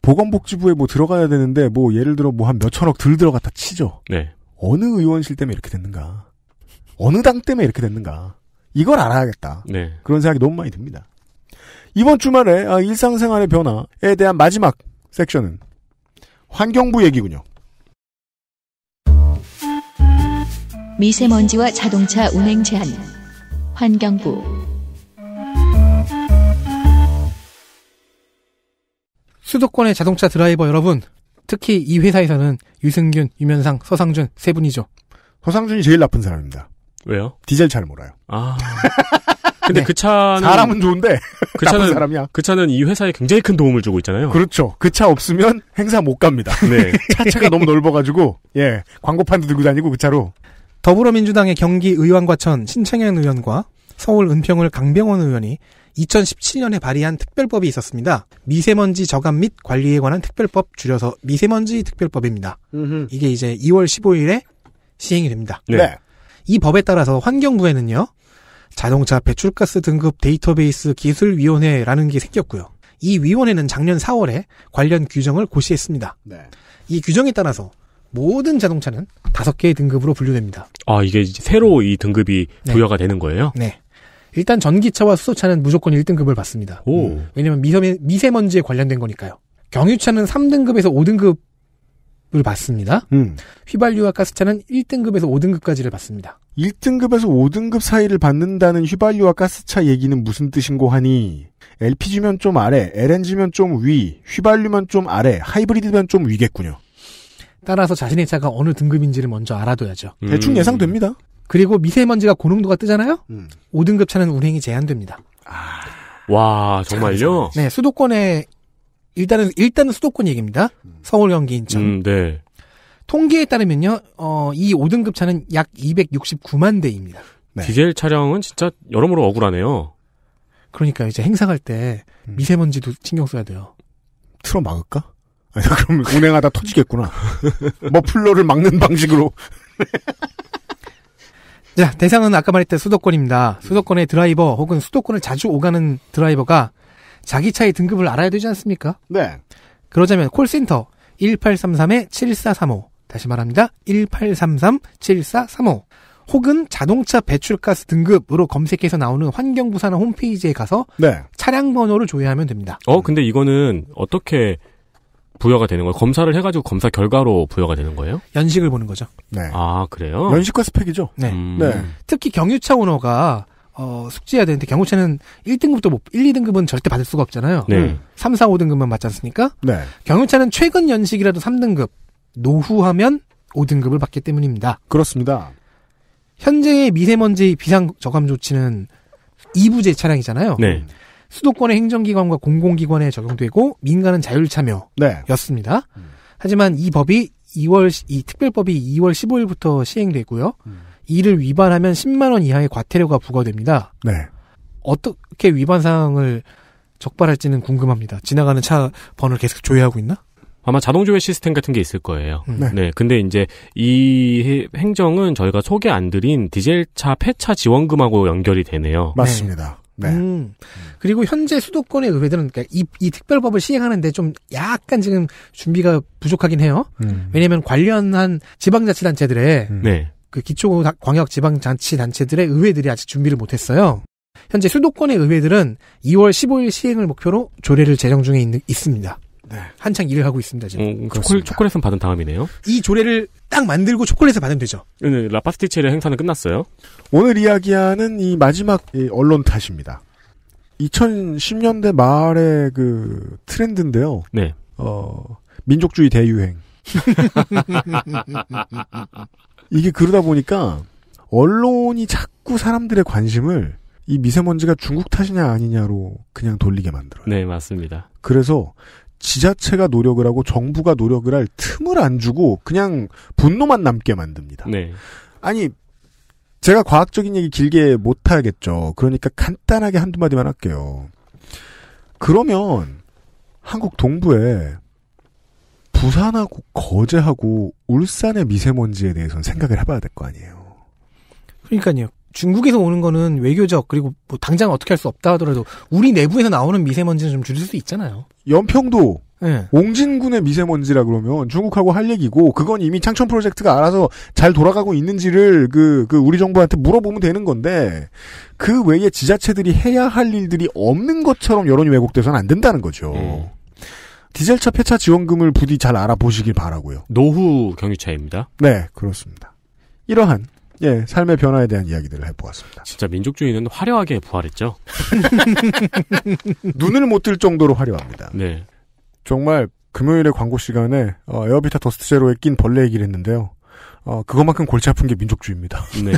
Speaker 2: 보건복지부에 뭐 들어가야 되는데 뭐 예를 들어 뭐 한 몇천억 들 들어갔다 치죠. 네. 어느 의원실 때문에 이렇게 됐는가? 어느 당 때문에 이렇게 됐는가? 이걸 알아야겠다. 네. 그런 생각이 너무 많이 듭니다. 이번 주말에 아, 일상생활의 변화에 대한 마지막 섹션은 환경부 얘기군요.
Speaker 1: 미세먼지와 자동차 운행 제한. 환경부.
Speaker 4: 수도권의 자동차 드라이버 여러분, 특히 이 회사에서는 유승균, 유면상, 서상준 세 분이죠.
Speaker 2: 서상준이 제일 나쁜 사람입니다. 왜요? 디젤 잘 몰아요. 아. 근데 네. 그 차는 사람은 좋은데 그 차는 사람이야. 그 차는 이 회사에 굉장히 큰 도움을 주고 있잖아요.
Speaker 4: 그렇죠. 그 차 없으면 행사 못 갑니다. 네. 차체가 너무 넓어가지고 예 광고판도 들고 다니고 그 차로 더불어민주당의 경기 의원과천 신창현 의원과 서울 은평을 강병원 의원이 2017년에 발의한 특별법이 있었습니다. 미세먼지 저감 및 관리에 관한 특별법 줄여서 미세먼지 특별법입니다. 음흠. 이게 이제 2월 15일에 시행이 됩니다. 네. 네. 이 법에 따라서 환경부에는요. 자동차 배출가스 등급 데이터베이스 기술위원회라는 게 생겼고요. 이 위원회는 작년 4월에 관련 규정을 고시했습니다. 네. 이 규정에 따라서 모든 자동차는 다섯 개의 등급으로 분류됩니다.
Speaker 3: 아, 이게 새로 이 등급이 네. 부여가 네. 되는 거예요?
Speaker 4: 네. 일단 전기차와 수소차는 무조건 1등급을 받습니다. 오. 왜냐면 미세, 미세먼지에 관련된 거니까요. 경유차는 3등급에서 5등급을 받습니다. 음. 휘발유와 가스차는 1등급에서 5등급까지를 받습니다. 1등급에서 5등급 사이를 받는다는 휘발유와
Speaker 2: 가스차 얘기는 무슨 뜻인고 하니 LPG면 좀 아래, LNG면 좀 위, 휘발유면 좀 아래, 하이브리드면 좀 위겠군요.
Speaker 4: 따라서 자신의 차가 어느 등급인지를 먼저 알아둬야죠. 음. 대충 예상됩니다. 그리고 미세먼지가 고농도가 뜨잖아요. 음. 5등급 차는 운행이 제한됩니다. 아...
Speaker 3: 와 정말요? 네
Speaker 4: 수도권에 일단은 일단은 수도권 얘기입니다. 음. 서울, 경기, 인천. 음, 네. 통계에 따르면요, 어, 이 5등급 차는 약 269만 대입니다.
Speaker 3: 네. 디젤 차량은 진짜 여러모로 억울하네요.
Speaker 4: 그러니까 이제 행사 갈때 음. 미세먼지도 신경 써야 돼요. 틀어 막을까? 그럼 운행하다 터지겠구나. 머플러를 막는 방식으로. 자, 대상은 아까 말했던 수도권입니다. 수도권의 드라이버 혹은 수도권을 자주 오가는 드라이버가 자기 차의 등급을 알아야 되지 않습니까? 네. 그러자면 콜센터 1833-7435. 다시 말합니다. 1833-7435. 혹은 자동차 배출가스 등급으로 검색해서 나오는 환경부산화 홈페이지에 가서 네. 차량 번호를 조회하면 됩니다.
Speaker 3: 어, 근데 이거는 어떻게 부여가 되는 거예요? 검사를 해가지고 검사 결과로 부여가 되는 거예요?
Speaker 4: 연식을 보는 거죠.
Speaker 3: 네. 아 그래요? 연식과 스펙이죠.
Speaker 4: 네. 음. 네. 특히 경유차 오너가 어, 숙지해야 되는데 경유차는 1등급도 못, 1, 2등급은 절대 받을 수가 없잖아요. 네. 3, 음. 4, 5등급만 받지 않습니까? 네. 경유차는 최근 연식이라도 3등급, 노후하면 5등급을 받기 때문입니다. 그렇습니다. 현재의 미세먼지 비상 저감 조치는 2부제 차량이잖아요. 네. 수도권의 행정기관과 공공기관에 적용되고 민간은 자율참여였습니다. 네. 음. 하지만 이 법이 2월 이 특별법이 2월 15일부터 시행되고요. 음. 이를 위반하면 10만 원 이하의 과태료가 부과됩니다. 네. 어떻게 위반 사항을 적발할지는 궁금합니다. 지나가는 차 번호를 계속 조회하고 있나?
Speaker 3: 아마 자동 조회 시스템 같은 게 있을 거예요. 음. 네. 네. 근데 이제 이 행정은 저희가 소개 안 드린 디젤 차 폐차 지원금하고 연결이 되네요.
Speaker 2: 맞습니다.
Speaker 4: 네. 네. 음. 그리고 현재 수도권의 의회들은 그러니까 이, 이 특별법을 시행하는데 좀 약간 지금 준비가 부족하긴 해요. 음. 왜냐하면 관련한 지방자치단체들의 음. 네. 그 기초 광역 지방자치단체들의 의회들이 아직 준비를 못했어요. 현재 수도권의 의회들은 2월 15일 시행을 목표로 조례를 제정 중에 있, 습니다 네. 한창 일을
Speaker 3: 하고 있습니다 지금. 어, 초콜, 초콜릿은 받은 다음이네요.
Speaker 4: 이 조례를 딱 만들고 초콜릿을
Speaker 3: 받으면 되죠. 네, 라파스티체르 행사는 끝났어요.
Speaker 2: 오늘 이야기하는 이 마지막 언론 탓입니다. 2010년대 말의 그 트렌드인데요. 네. 어 민족주의 대유행. 이게 그러다 보니까 언론이 자꾸 사람들의 관심을 이 미세먼지가 중국 탓이냐 아니냐로 그냥 돌리게 만들어요.
Speaker 3: 네, 맞습니다.
Speaker 2: 그래서 지자체가 노력을 하고 정부가 노력을 할 틈을 안 주고 그냥 분노만 남게 만듭니다. 네. 아니 제가 과학적인 얘기 길게 못 하겠죠. 그러니까 간단하게 한두 마디만 할게요. 그러면 한국 동부에 부산하고 거제하고 울산의 미세먼지에 대해서는 생각을 해봐야 될 거 아니에요.
Speaker 4: 그러니까요. 중국에서 오는 거는 외교적 그리고 뭐 당장 어떻게 할 수 없다 하더라도 우리 내부에서 나오는 미세먼지는 좀 줄일 수 있잖아요.
Speaker 2: 연평도 네. 옹진군의 미세먼지라 그러면 중국하고 할 얘기고 그건 이미 창천 프로젝트가 알아서 잘 돌아가고 있는지를 그, 그 우리 정부한테 물어보면 되는 건데 그 외에 지자체들이 해야 할 일들이 없는 것처럼 여론이 왜곡돼서는 안 된다는 거죠. 음. 디젤차 폐차 지원금을 부디 잘 알아보시길 바라고요. 노후
Speaker 3: 경유차입니다. 네, 그렇습니다.
Speaker 2: 이러한 예, 삶의 변화에 대한 이야기들을
Speaker 3: 해보았습니다. 진짜 민족주의는 화려하게 부활했죠.
Speaker 2: 눈을 못 뜰 정도로 화려합니다. 네. 정말 금요일에 광고 시간에 어, 에어비타 더스트 제로에 낀 벌레 얘기를 했는데요. 어, 그것만큼 골치 아픈 게 민족주의입니다. 네.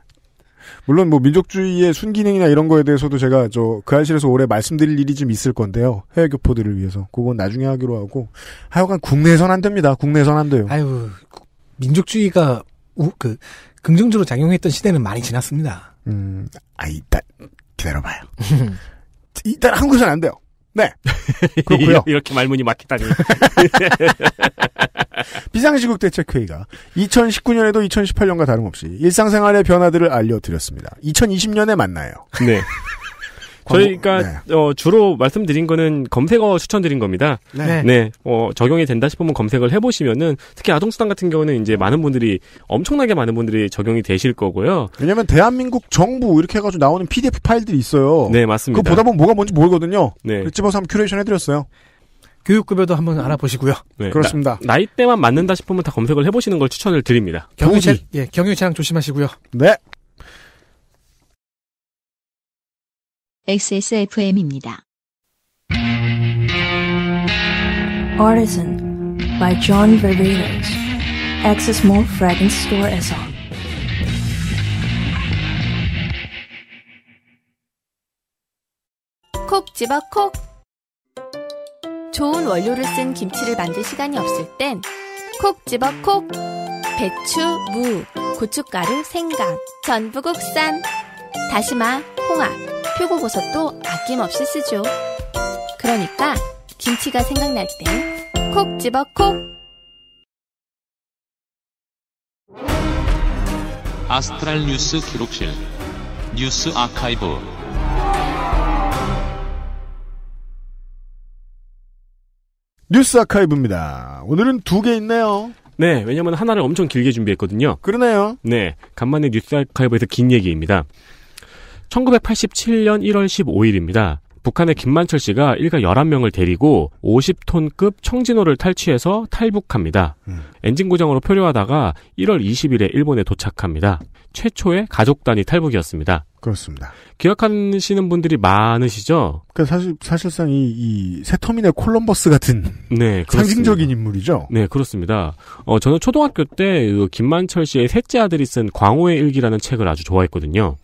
Speaker 2: 물론 뭐 민족주의의 순기능이나 이런 거에 대해서도 제가 저그안실에서 오래 말씀드릴 일이 좀 있을 건데요. 해외 교포들을 위해서 그건 나중에 하기로 하고 하여간 국내에선 안 됩니다. 국내에선 안 돼요. 아유
Speaker 4: 민족주의가 우, 그 긍정적으로 작용했던 시대는 많이 지났습니다. 음, 아 일단 기다려봐요. 일단 한국에서는 안 돼요. 네. 그렇고요.
Speaker 3: 이렇게 말문이 막히다니.
Speaker 2: 비상시국 대책회의가 2019년에도 2018년과 다름없이 일상생활의 변화들을 알려드렸습니다. 2020년에 만나요.
Speaker 3: 네. 저희가 네. 어, 주로 말씀드린 거는 검색어 추천드린 겁니다. 네. 네. 네. 어, 적용이 된다 싶으면 검색을 해보시면은 특히 아동수당 같은 경우는 이제 많은 분들이 엄청나게 많은 분들이 적용이 되실 거고요.
Speaker 2: 왜냐면 대한민국 정부 이렇게 해가지고 나오는 PDF 파일들이 있어요. 네, 맞습니다. 그거 보다 보면 뭐가 뭔지 모르거든요. 네. 그 집어서 한번 큐레이션 해드렸어요.
Speaker 4: 교육급여도 한번 알아보시고요. 네, 그렇습니다.
Speaker 3: 나, 이대만 맞는다 싶으면 다 검색을 해보시는 걸 추천을 드립니다.
Speaker 4: 경유차, 예, 경유차량 조심하시고요. 네.
Speaker 1: XSFM입니다. Artisan by John Ververes Access Mall Fragrance Store에서 콕 집어 콕 좋은 원료를 쓴 김치를 만들 시간이 없을 땐 콕 집어 콕 배추, 무, 고춧가루, 생강, 전부 국산 다시마, 홍합 표고버섯도 아낌없이 쓰죠. 그러니까 김치가 생각날 땐콕 집어 콕!
Speaker 3: 아스트랄 뉴스 기록실 뉴스 아카이브
Speaker 2: 뉴스 아카이브입니다. 오늘은 두 개 있네요. 네, 왜냐면 하나를 엄청 길게
Speaker 3: 준비했거든요. 그러네요. 네, 간만에 뉴스 아카이브에서 긴 얘기입니다. 1987년 1월 15일입니다. 북한의 김만철 씨가 일가 11명을 데리고 50톤급 청진호를 탈취해서 탈북합니다. 음. 엔진 고장으로 표류하다가 1월 20일에 일본에 도착합니다. 최초의 가족 단위 탈북이었습니다. 그렇습니다. 기억하시는 분들이 많으시죠?
Speaker 2: 그 사실, 사실상 이, 이새터미널 콜럼버스 같은
Speaker 3: 네, 상징적인 인물이죠? 네, 그렇습니다. 어, 저는 초등학교 때 그 김만철 씨의 셋째 아들이 쓴 광호의 일기라는 책을 아주 좋아했거든요.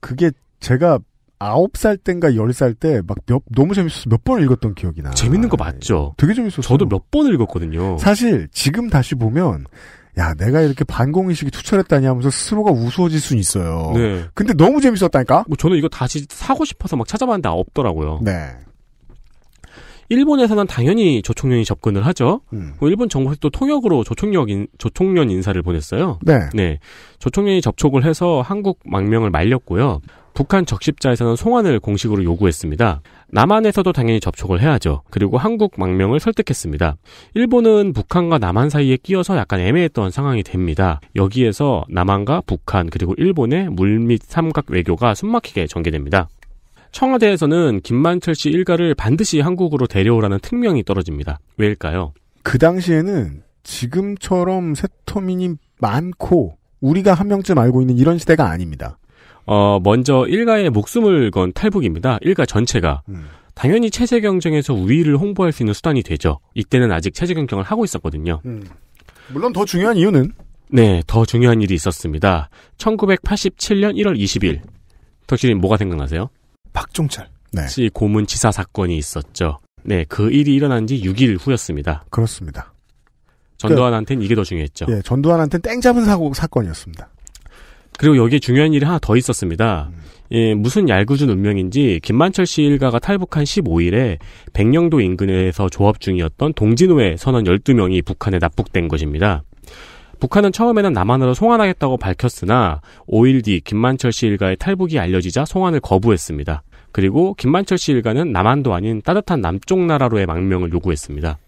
Speaker 2: 그게 제가 아홉 살 땐가 열 살 때 막 너무 재밌어서 몇번을 읽었던 기억이 나. 재밌는 거 아, 네. 맞죠? 되게 재밌었어요. 저도 몇번을 읽었거든요. 사실 지금 다시 보면 야 내가 이렇게 반공의식이 투철했다니 하면서 스스로가 우스워질 순 있어요. 네. 근데 너무 재밌었다니까? 뭐 저는 이거 다시 사고 싶어서 막 찾아봤는데 없더라고요. 네. 일본에서는
Speaker 3: 당연히 조총련이 접근을 하죠. 음. 그 일본 정부에서 또 통역으로 조총력 인, 조총련 인사를 보냈어요. 네. 네. 조총련이 접촉을 해서 한국 망명을 말렸고요. 북한 적십자에서는 송환을 공식으로 요구했습니다. 남한에서도 당연히 접촉을 해야죠. 그리고 한국 망명을 설득했습니다. 일본은 북한과 남한 사이에 끼어서 약간 애매했던 상황이 됩니다. 여기에서 남한과 북한 그리고 일본의 물밑 삼각 외교가 숨막히게 전개됩니다. 청와대에서는 김만철 씨 일가를 반드시 한국으로 데려오라는 특명이 떨어집니다. 왜일까요?
Speaker 2: 그 당시에는 지금처럼 세터민이 많고 우리가 한 명쯤 알고 있는 이런 시대가 아닙니다.
Speaker 3: 어, 먼저 일가의 목숨을 건 탈북입니다. 일가 전체가. 음. 당연히 체제 경쟁에서 우위를 홍보할 수 있는 수단이 되죠. 이때는 아직 체제 경쟁을 하고 있었거든요.
Speaker 2: 음. 물론 더 중요한 이유는
Speaker 3: 네, 더 중요한 일이 있었습니다. 1987년 1월 20일. 덕질님 뭐가 생각나세요?
Speaker 2: 박종철. 네.
Speaker 3: 씨 고문 치사 사건이 있었죠. 네, 그 일이 일어난 지 6일 후였습니다. 그렇습니다. 전두환한테는 이게 더 중요했죠. 예,
Speaker 2: 전두환한테는 땡 잡은 사고 사건이었습니다.
Speaker 3: 그리고 여기에 중요한 일이 하나 더 있었습니다. 음. 예, 무슨 얄궂은 운명인지 김만철 씨 일가가 탈북한 15일에 백령도 인근에서 조합 중이었던 동진호의 선원 12명이 북한에 납북된 것입니다. 북한은 처음에는 남한으로 송환하겠다고 밝혔으나 5일 뒤 김만철 씨 일가의 탈북이 알려지자 송환을 거부했습니다. 그리고 김만철 씨 일가는 남한도 아닌 따뜻한 남쪽 나라로의 망명을
Speaker 2: 요구했습니다.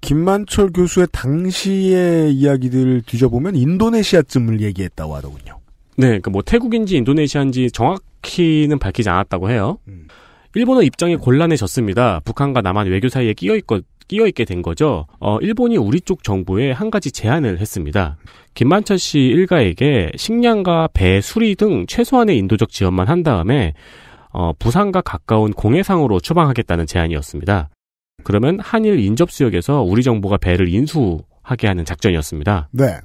Speaker 2: 김만철 교수의 당시의 이야기들을 뒤져보면 인도네시아쯤을 얘기했다고 하더군요.
Speaker 3: 네, 그러니까 뭐 태국인지 인도네시아인지 정확히는 밝히지 않았다고 해요. 음. 일본의 입장이 곤란해졌습니다. 북한과 남한 외교 사이에 끼어 있고 끼어 있게 된 거죠. 어, 일본이 우리 쪽 정부에 한 가지 제안을 했습니다. 김만철 씨 일가에게 식량과 배, 수리 등 최소한의 인도적 지원만 한 다음에 어, 부산과 가까운 공해상으로 추방하겠다는 제안이었습니다. 그러면 한일 인접 수역에서 우리 정부가 배를 인수하게 하는 작전이었습니다. 네.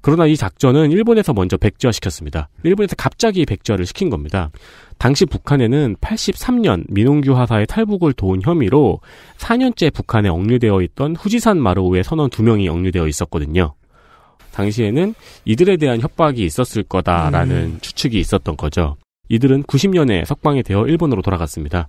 Speaker 3: 그러나 이 작전은 일본에서 먼저 백지화시켰습니다. 일본에서 갑자기 백지화를 시킨 겁니다. 당시 북한에는 83년 민홍규 하사의 탈북을 도운 혐의로 4년째 북한에 억류되어 있던 후지산 마루우의 선원 2명이 억류되어 있었거든요. 당시에는 이들에 대한 협박이 있었을 거다라는 음. 추측이 있었던 거죠. 이들은 90년에 석방이 되어 일본으로 돌아갔습니다.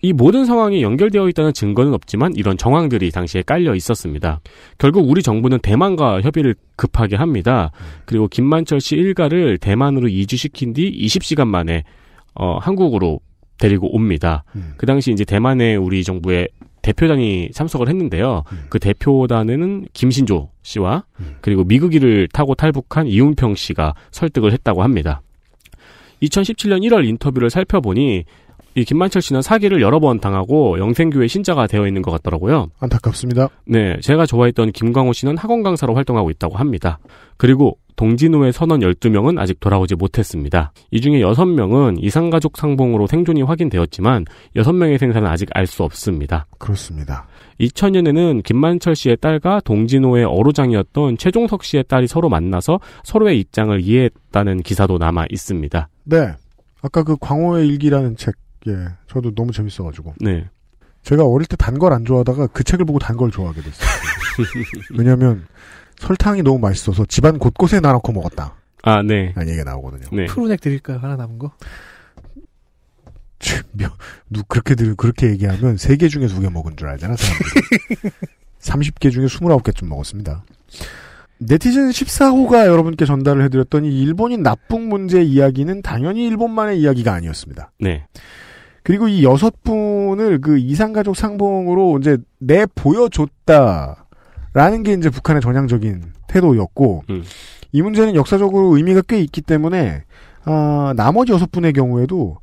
Speaker 3: 이 모든 상황이 연결되어 있다는 증거는 없지만 이런 정황들이 당시에 깔려 있었습니다. 결국 우리 정부는 대만과 협의를 급하게 합니다. 그리고 김만철 씨 일가를 대만으로 이주시킨 뒤 20시간 만에 어, 한국으로 데리고 옵니다. 음. 그 당시 이제 대만에 우리 정부의 대표단이 참석을 했는데요. 음. 그 대표단에는 김신조 씨와 음. 그리고 미국기를 타고 탈북한 이운평 씨가 설득을 했다고 합니다. 2017년 1월 인터뷰를 살펴보니 이 김만철 씨는 사기를 여러 번 당하고 영생교회 신자가 되어 있는 것 같더라고요.
Speaker 2: 안타깝습니다.
Speaker 3: 네, 제가 좋아했던 김광호 씨는 학원 강사로 활동하고 있다고 합니다. 그리고 동진호의 선원 12명은 아직 돌아오지 못했습니다. 이 중에 6명은 이상가족 상봉으로 생존이 확인되었지만 6명의 생사는 아직 알 수 없습니다. 그렇습니다. 2000년에는 김만철 씨의 딸과 동진호의 어로장이었던 최종석 씨의 딸이 서로 만나서 서로의 입장을 이해했다는 기사도 남아 있습니다.
Speaker 2: 네. 아까 그 광호의 일기라는 책 예, 저도 너무 재밌어가지고. 네. 제가 어릴 때 단 걸 안 좋아하다가 그 책을 보고 단 걸 좋아하게 됐어요. 왜냐하면 설탕이 너무 맛있어서 집안 곳곳에 나놓고 먹었다. 아, 네. 라는 얘기가 나오거든요. 네.
Speaker 4: 프로넥 드릴까요? 하나 남은 거?
Speaker 2: 누 그렇게 들 그렇게 얘기하면 3개 중에 두 개 먹은 줄 알잖아, 사람들이. 30개 중에 29개쯤 먹었습니다. 네티즌 14호가 여러분께 전달을 해드렸더니 일본인 납북 문제 이야기는 당연히 일본만의 이야기가 아니었습니다. 네. 그리고 이 여섯 분을 그 이상가족 상봉으로 이제 내 보여줬다라는 게 이제 북한의 전향적인 태도였고 음. 이 문제는 역사적으로 의미가 꽤 있기 때문에 어, 나머지 여섯 분의 경우에도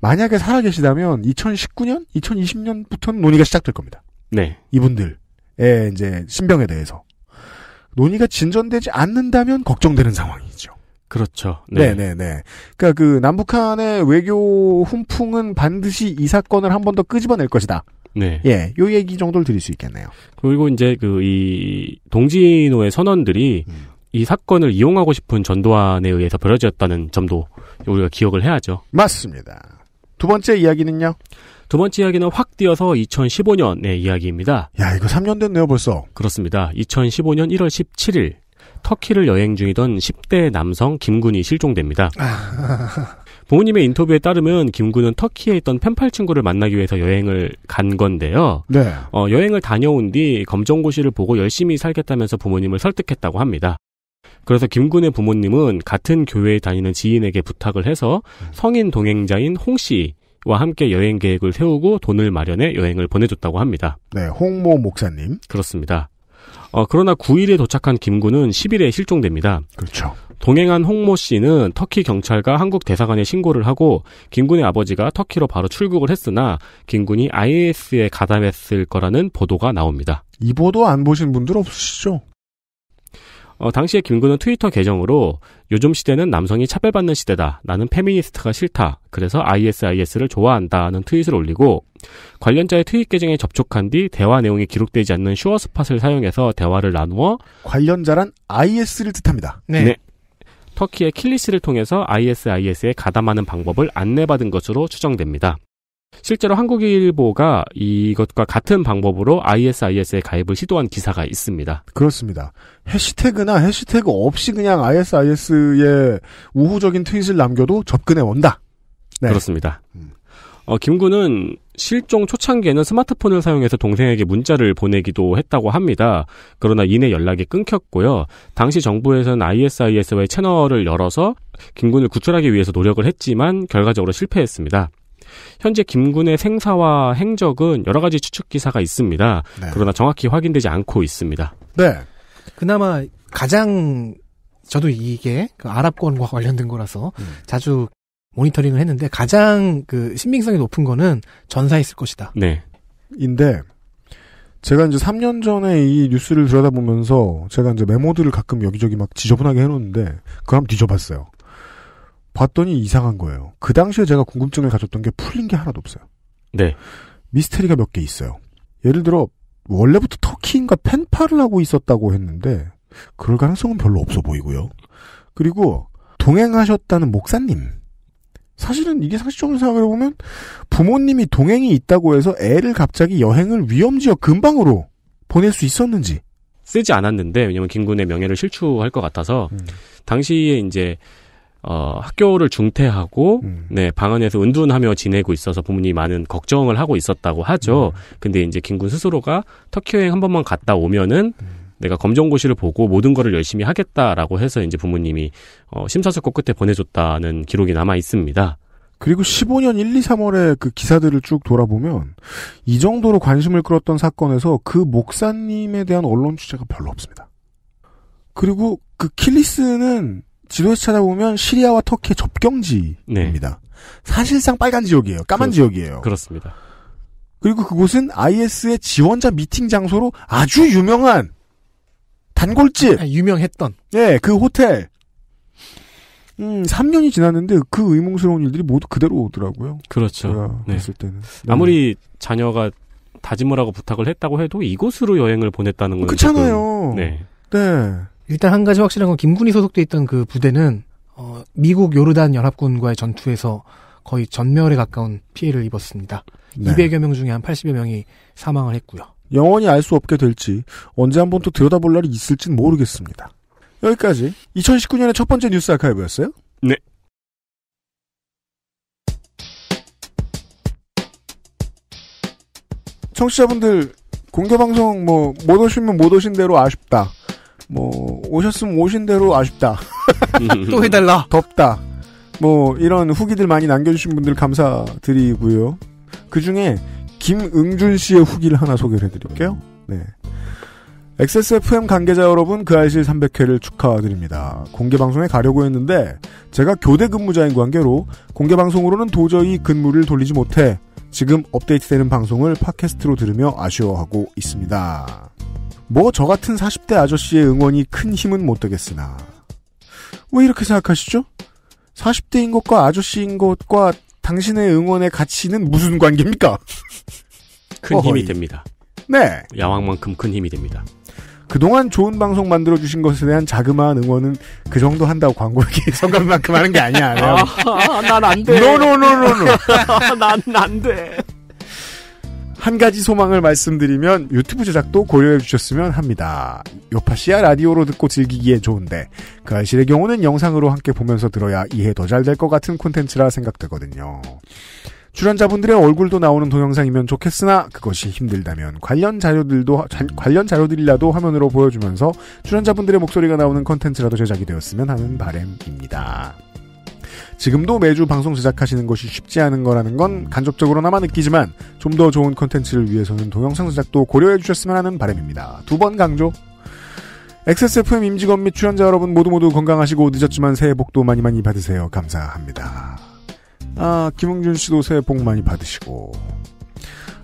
Speaker 2: 만약에 살아계시다면 2019년, 2020년부터는 논의가 시작될 겁니다. 네. 이분들의 이제 신병에 대해서 논의가 진전되지 않는다면 걱정되는 상황이. 그렇죠. 네. 네, 네, 네. 그러니까 그 남북한의 외교 훈풍은 반드시 이 사건을 한 번 더 끄집어낼 것이다. 네. 예, 요 얘기 정도를 드릴 수 있겠네요.
Speaker 3: 그리고 이제 그 이 동진호의 선언들이 음. 이 사건을 이용하고 싶은 전두환에 의해서 벌어졌다는 점도 우리가 기억을 해야죠.
Speaker 2: 맞습니다.
Speaker 3: 두 번째 이야기는요? 두 번째 이야기는 확 뛰어서 2015년의 이야기입니다. 야, 이거 3년 됐네요, 벌써. 그렇습니다. 2015년 1월 17일 터키를 여행 중이던 10대 남성 김군이 실종됩니다. 부모님의 인터뷰에 따르면 김군은 터키에 있던 펜팔 친구를 만나기 위해서 여행을 간 건데요. 네. 어, 여행을 다녀온 뒤 검정고시를 보고 열심히 살겠다면서 부모님을 설득했다고 합니다. 그래서 김군의 부모님은 같은 교회에 다니는 지인에게 부탁을 해서 성인 동행자인 홍 씨와 함께 여행 계획을 세우고 돈을 마련해 여행을 보내줬다고 합니다.
Speaker 2: 네, 홍모 목사님.
Speaker 3: 그렇습니다. 어, 그러나 9일에 도착한 김군은 10일에 실종됩니다. 그렇죠. 동행한 홍모 씨는 터키 경찰과 한국 대사관에 신고를 하고 김군의 아버지가 터키로 바로 출국을 했으나 김군이 IS에 가담했을 거라는 보도가 나옵니다.
Speaker 2: 이 보도 안 보신 분들 없으시죠?
Speaker 3: 어, 당시에 김구는 트위터 계정으로 요즘 시대는 남성이 차별받는 시대다. 나는 페미니스트가 싫다. 그래서 ISIS를 좋아한다는 트윗을 올리고 관련자의 트윗 계정에 접촉한 뒤 대화 내용이 기록되지 않는 슈어스팟을 사용해서 대화를 나누어
Speaker 2: 관련자란 IS를 뜻합니다. 네. 네.
Speaker 3: 터키의 킬리스를 통해서 ISIS에 가담하는 방법을 안내받은 것으로 추정됩니다. 실제로 한국일보가 이것과 같은 방법으로 ISIS에 가입을 시도한 기사가 있습니다.
Speaker 2: 그렇습니다. 해시태그나 해시태그 없이 그냥 ISIS에 우호적인 트윗을 남겨도 접근해 온다. 네.
Speaker 3: 그렇습니다. 음. 어, 김구는 실종 초창기에는 스마트폰을 사용해서 동생에게 문자를 보내기도 했다고 합니다. 그러나 이내 연락이 끊겼고요. 당시 정부에서는 ISIS와의 채널을 열어서 김군을 구출하기 위해서 노력을 했지만 결과적으로 실패했습니다. 현재 김군의 생사와 행적은 여러 가지 추측 기사가 있습니다. 네. 그러나 정확히 확인되지 않고 있습니다.
Speaker 4: 네. 그나마 가장 저도 이게 그 아랍권과 관련된 거라서 음. 자주 모니터링을 했는데 가장 그 신빙성이 높은 거는 전사했을 것이다. 네. 인데 제가 이제
Speaker 2: 3년 전에 이 뉴스를 들여다보면서 제가 이제 메모들을 가끔 여기저기 막 지저분하게 해놓는데 그거 한번 뒤져봤어요. 봤더니 이상한 거예요. 그 당시에 제가 궁금증을 가졌던 게 풀린 게 하나도 없어요. 네. 미스터리가 몇 개 있어요. 예를 들어 원래부터 터키인과 펜팔을 하고 있었다고 했는데 그럴 가능성은 별로 없어 보이고요. 그리고 동행하셨다는 목사님. 사실은 이게 상식적으로 생각을 해보면 부모님이 동행이 있다고 해서 애를 갑자기 여행을 위험지역 근방으로 보낼 수 있었는지
Speaker 3: 쓰지 않았는데 왜냐면 김군의 명예를 실추할 것 같아서 음. 당시에 이제 어, 학교를 중퇴하고, 음. 네, 방 안에서 은둔하며 지내고 있어서 부모님이 많은 걱정을 하고 있었다고 하죠. 음. 근데 이제 김군 스스로가 터키 여행 한 번만 갔다 오면은 음. 내가 검정고시를 보고 모든 거를 열심히 하겠다라고 해서 이제 부모님이 어, 심사숙고 끝에 보내줬다는 기록이 남아 있습니다.
Speaker 2: 그리고 15년 1, 2, 3월에 그 기사들을 쭉 돌아보면 이 정도로 관심을 끌었던 사건에서 그 목사님에 대한 언론 취재가 별로 없습니다. 그리고 그 킬리스는 지도에서 찾아보면 시리아와 터키의 접경지입니다. 네. 사실상 빨간 지역이에요. 까만 그 지역이에요. 그렇습니다. 그리고 그곳은 IS의 지원자 미팅 장소로 아주 유명한 단골집. 아, 유명했던. 네, 그 호텔. 음, 3년이 지났는데 그 의문스러운 일들이 모두 그대로 오더라고요. 그렇죠.
Speaker 3: 네. 했을 때는. 네. 아무리 자녀가 다짐을 하고 부탁을 했다고 해도 이곳으로 여행을 보냈다는 건 어, 그렇잖아요. 조금, 네.
Speaker 4: 네. 일단 한 가지 확실한 건 김군이 소속돼 있던 그 부대는 어, 미국 요르단 연합군과의 전투에서 거의 전멸에 가까운 피해를 입었습니다. 네. 200여 명 중에 한 80여 명이 사망을 했고요.
Speaker 2: 영원히 알 수 없게 될지 언제 한 번 또 들여다볼 날이 있을진 모르겠습니다. 여기까지 2019년의 첫 번째 뉴스 아카이브였어요. 네. 청취자분들 공개 방송 뭐 못 오시면 못 오신 대로 아쉽다. 뭐 오셨으면 오신 대로 아쉽다. 또 해달라. 덥다. 뭐 이런 후기들 많이 남겨주신 분들 감사드리고요. 그 중에 김응준 씨의 후기를 하나 소개를 해드릴게요. 네. XSFM 관계자 여러분 그아 알실 300회를 축하드립니다. 공개방송에 가려고 했는데 제가 교대 근무자인 관계로 공개방송으로는 도저히 근무를 돌리지 못해 지금 업데이트되는 방송을 팟캐스트로 들으며 아쉬워하고 있습니다. 뭐저 같은 40대 아저씨의 응원이 큰 힘은 못 되겠으나 왜 이렇게 생각하시죠? 40대인 것과 아저씨인 것과 당신의 응원의 가치는 무슨 관계입니까?
Speaker 3: 큰 어허이. 힘이
Speaker 2: 됩니다. 네. 야왕만큼 큰 힘이 됩니다. 그동안 좋은 방송 만들어주신 것에 대한 자그마한 응원은 그 정도 한다고 광고에 성감만큼 하는 게 아니야. 아,
Speaker 3: 아 난안 돼. 노노노노노. 난안 돼.
Speaker 2: 한 가지 소망을 말씀드리면 유튜브 제작도 고려해 주셨으면 합니다. 요파시야 라디오로 듣고 즐기기에 좋은데 그 아실의 경우는 영상으로 함께 보면서 들어야 이해 더 잘 될 것 같은 콘텐츠라 생각되거든요. 출연자분들의 얼굴도 나오는 동영상이면 좋겠으나 그것이 힘들다면 관련 자료들도 관련 자료들이라도 화면으로 보여주면서 출연자분들의 목소리가 나오는 콘텐츠라도 제작이 되었으면 하는 바램입니다. 지금도 매주 방송 제작하시는 것이 쉽지 않은 거라는 건 간접적으로나마 느끼지만 좀 더 좋은 컨텐츠를 위해서는 동영상 제작도 고려해 주셨으면 하는 바람입니다. 두 번 강조. XSFM 임직원 및 출연자 여러분 모두 모두 건강하시고 늦었지만 새해 복도 많이 많이 받으세요. 감사합니다. 아, 김웅준 씨도 새해 복 많이 받으시고.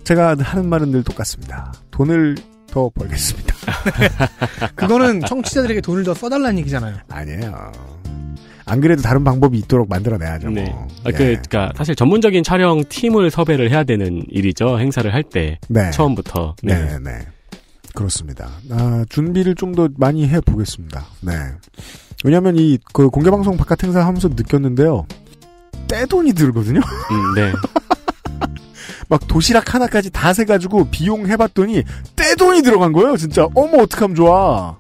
Speaker 2: 제가 하는 말은 늘 똑같습니다. 돈을 더
Speaker 4: 벌겠습니다. 그거는 청취자들에게 돈을 더 써달라는 얘기잖아요. 아니에요.
Speaker 2: 안 그래도 다른 방법이 있도록 만들어내야죠. 네.
Speaker 3: 뭐. 아, 그, 예. 그니까 사실 전문적인 촬영 팀을 섭외를 해야 되는 일이죠. 행사를 할 때. 네. 처음부터. 네. 네,
Speaker 2: 네. 그렇습니다. 아, 준비를 좀 더 많이 해 보겠습니다. 네. 왜냐면이그 공개 방송 바깥 행사 하면서 느꼈는데요. 떼돈이 들거든요. 음, 네. 막 도시락 하나까지 다 세가지고 비용 해봤더니 떼돈이 들어간 거예요. 진짜 어머 어떡하면 좋아.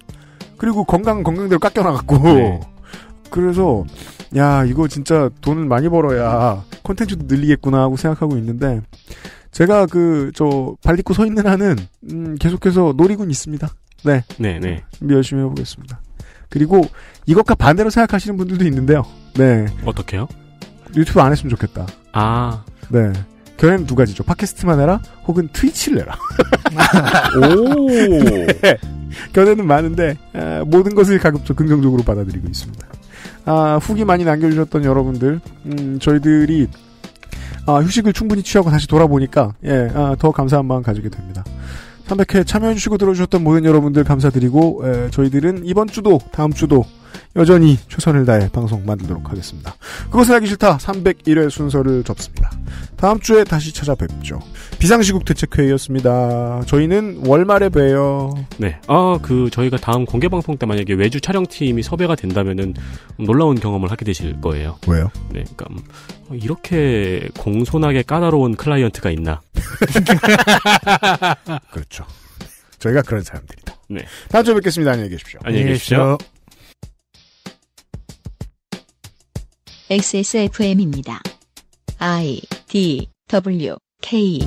Speaker 2: 그리고 건강 건강대로 깎여놔갖고 네. 그래서 야 이거 진짜 돈을 많이 벌어야 콘텐츠도 늘리겠구나 하고 생각하고 있는데 제가 그 저 발딛고 서 있는 한은 음, 계속해서 노리군 있습니다. 네, 네, 네. 열심히 해보겠습니다. 그리고 이것과 반대로 생각하시는 분들도 있는데요. 네. 어떻게요? 유튜브 안 했으면 좋겠다. 아. 네. 결에는 두 가지죠. 팟캐스트만 해라, 혹은 트위치를 해라. 오. 네. 견해는 많은데 아, 모든 것을 가급적 긍정적으로 받아들이고 있습니다. 아, 후기 많이 남겨주셨던 여러분들, 음, 저희들이 아, 휴식을 충분히 취하고 다시 돌아보니까 예, 아, 더 감사한 마음 가지게 됩니다. 300회 참여해주시고 들어주셨던 모든 여러분들 감사드리고 에, 예, 저희들은 이번 주도 다음 주도 여전히 최선을 다해 방송 만들도록 하겠습니다. 그것은 하기 싫다 301회 순서를 접습니다. 다음 주에 다시 찾아뵙죠. 비상시국 대책회의였습니다. 저희는 월말에 봬요.
Speaker 3: 네. 아, 그 저희가 다음 공개 방송 때 만약에 외주 촬영팀이 섭외가 된다면은 놀라운 경험을 하게 되실 거예요. 왜요? 네. 그러니까 어, 이렇게 공손하게 까다로운 클라이언트가 있나? 그렇죠. 저희가
Speaker 2: 그런 사람들이다. 네. 다음 주에 뵙겠습니다. 안녕히 계십시오. 안녕히 계십시오.
Speaker 1: XSFM입니다. I D W K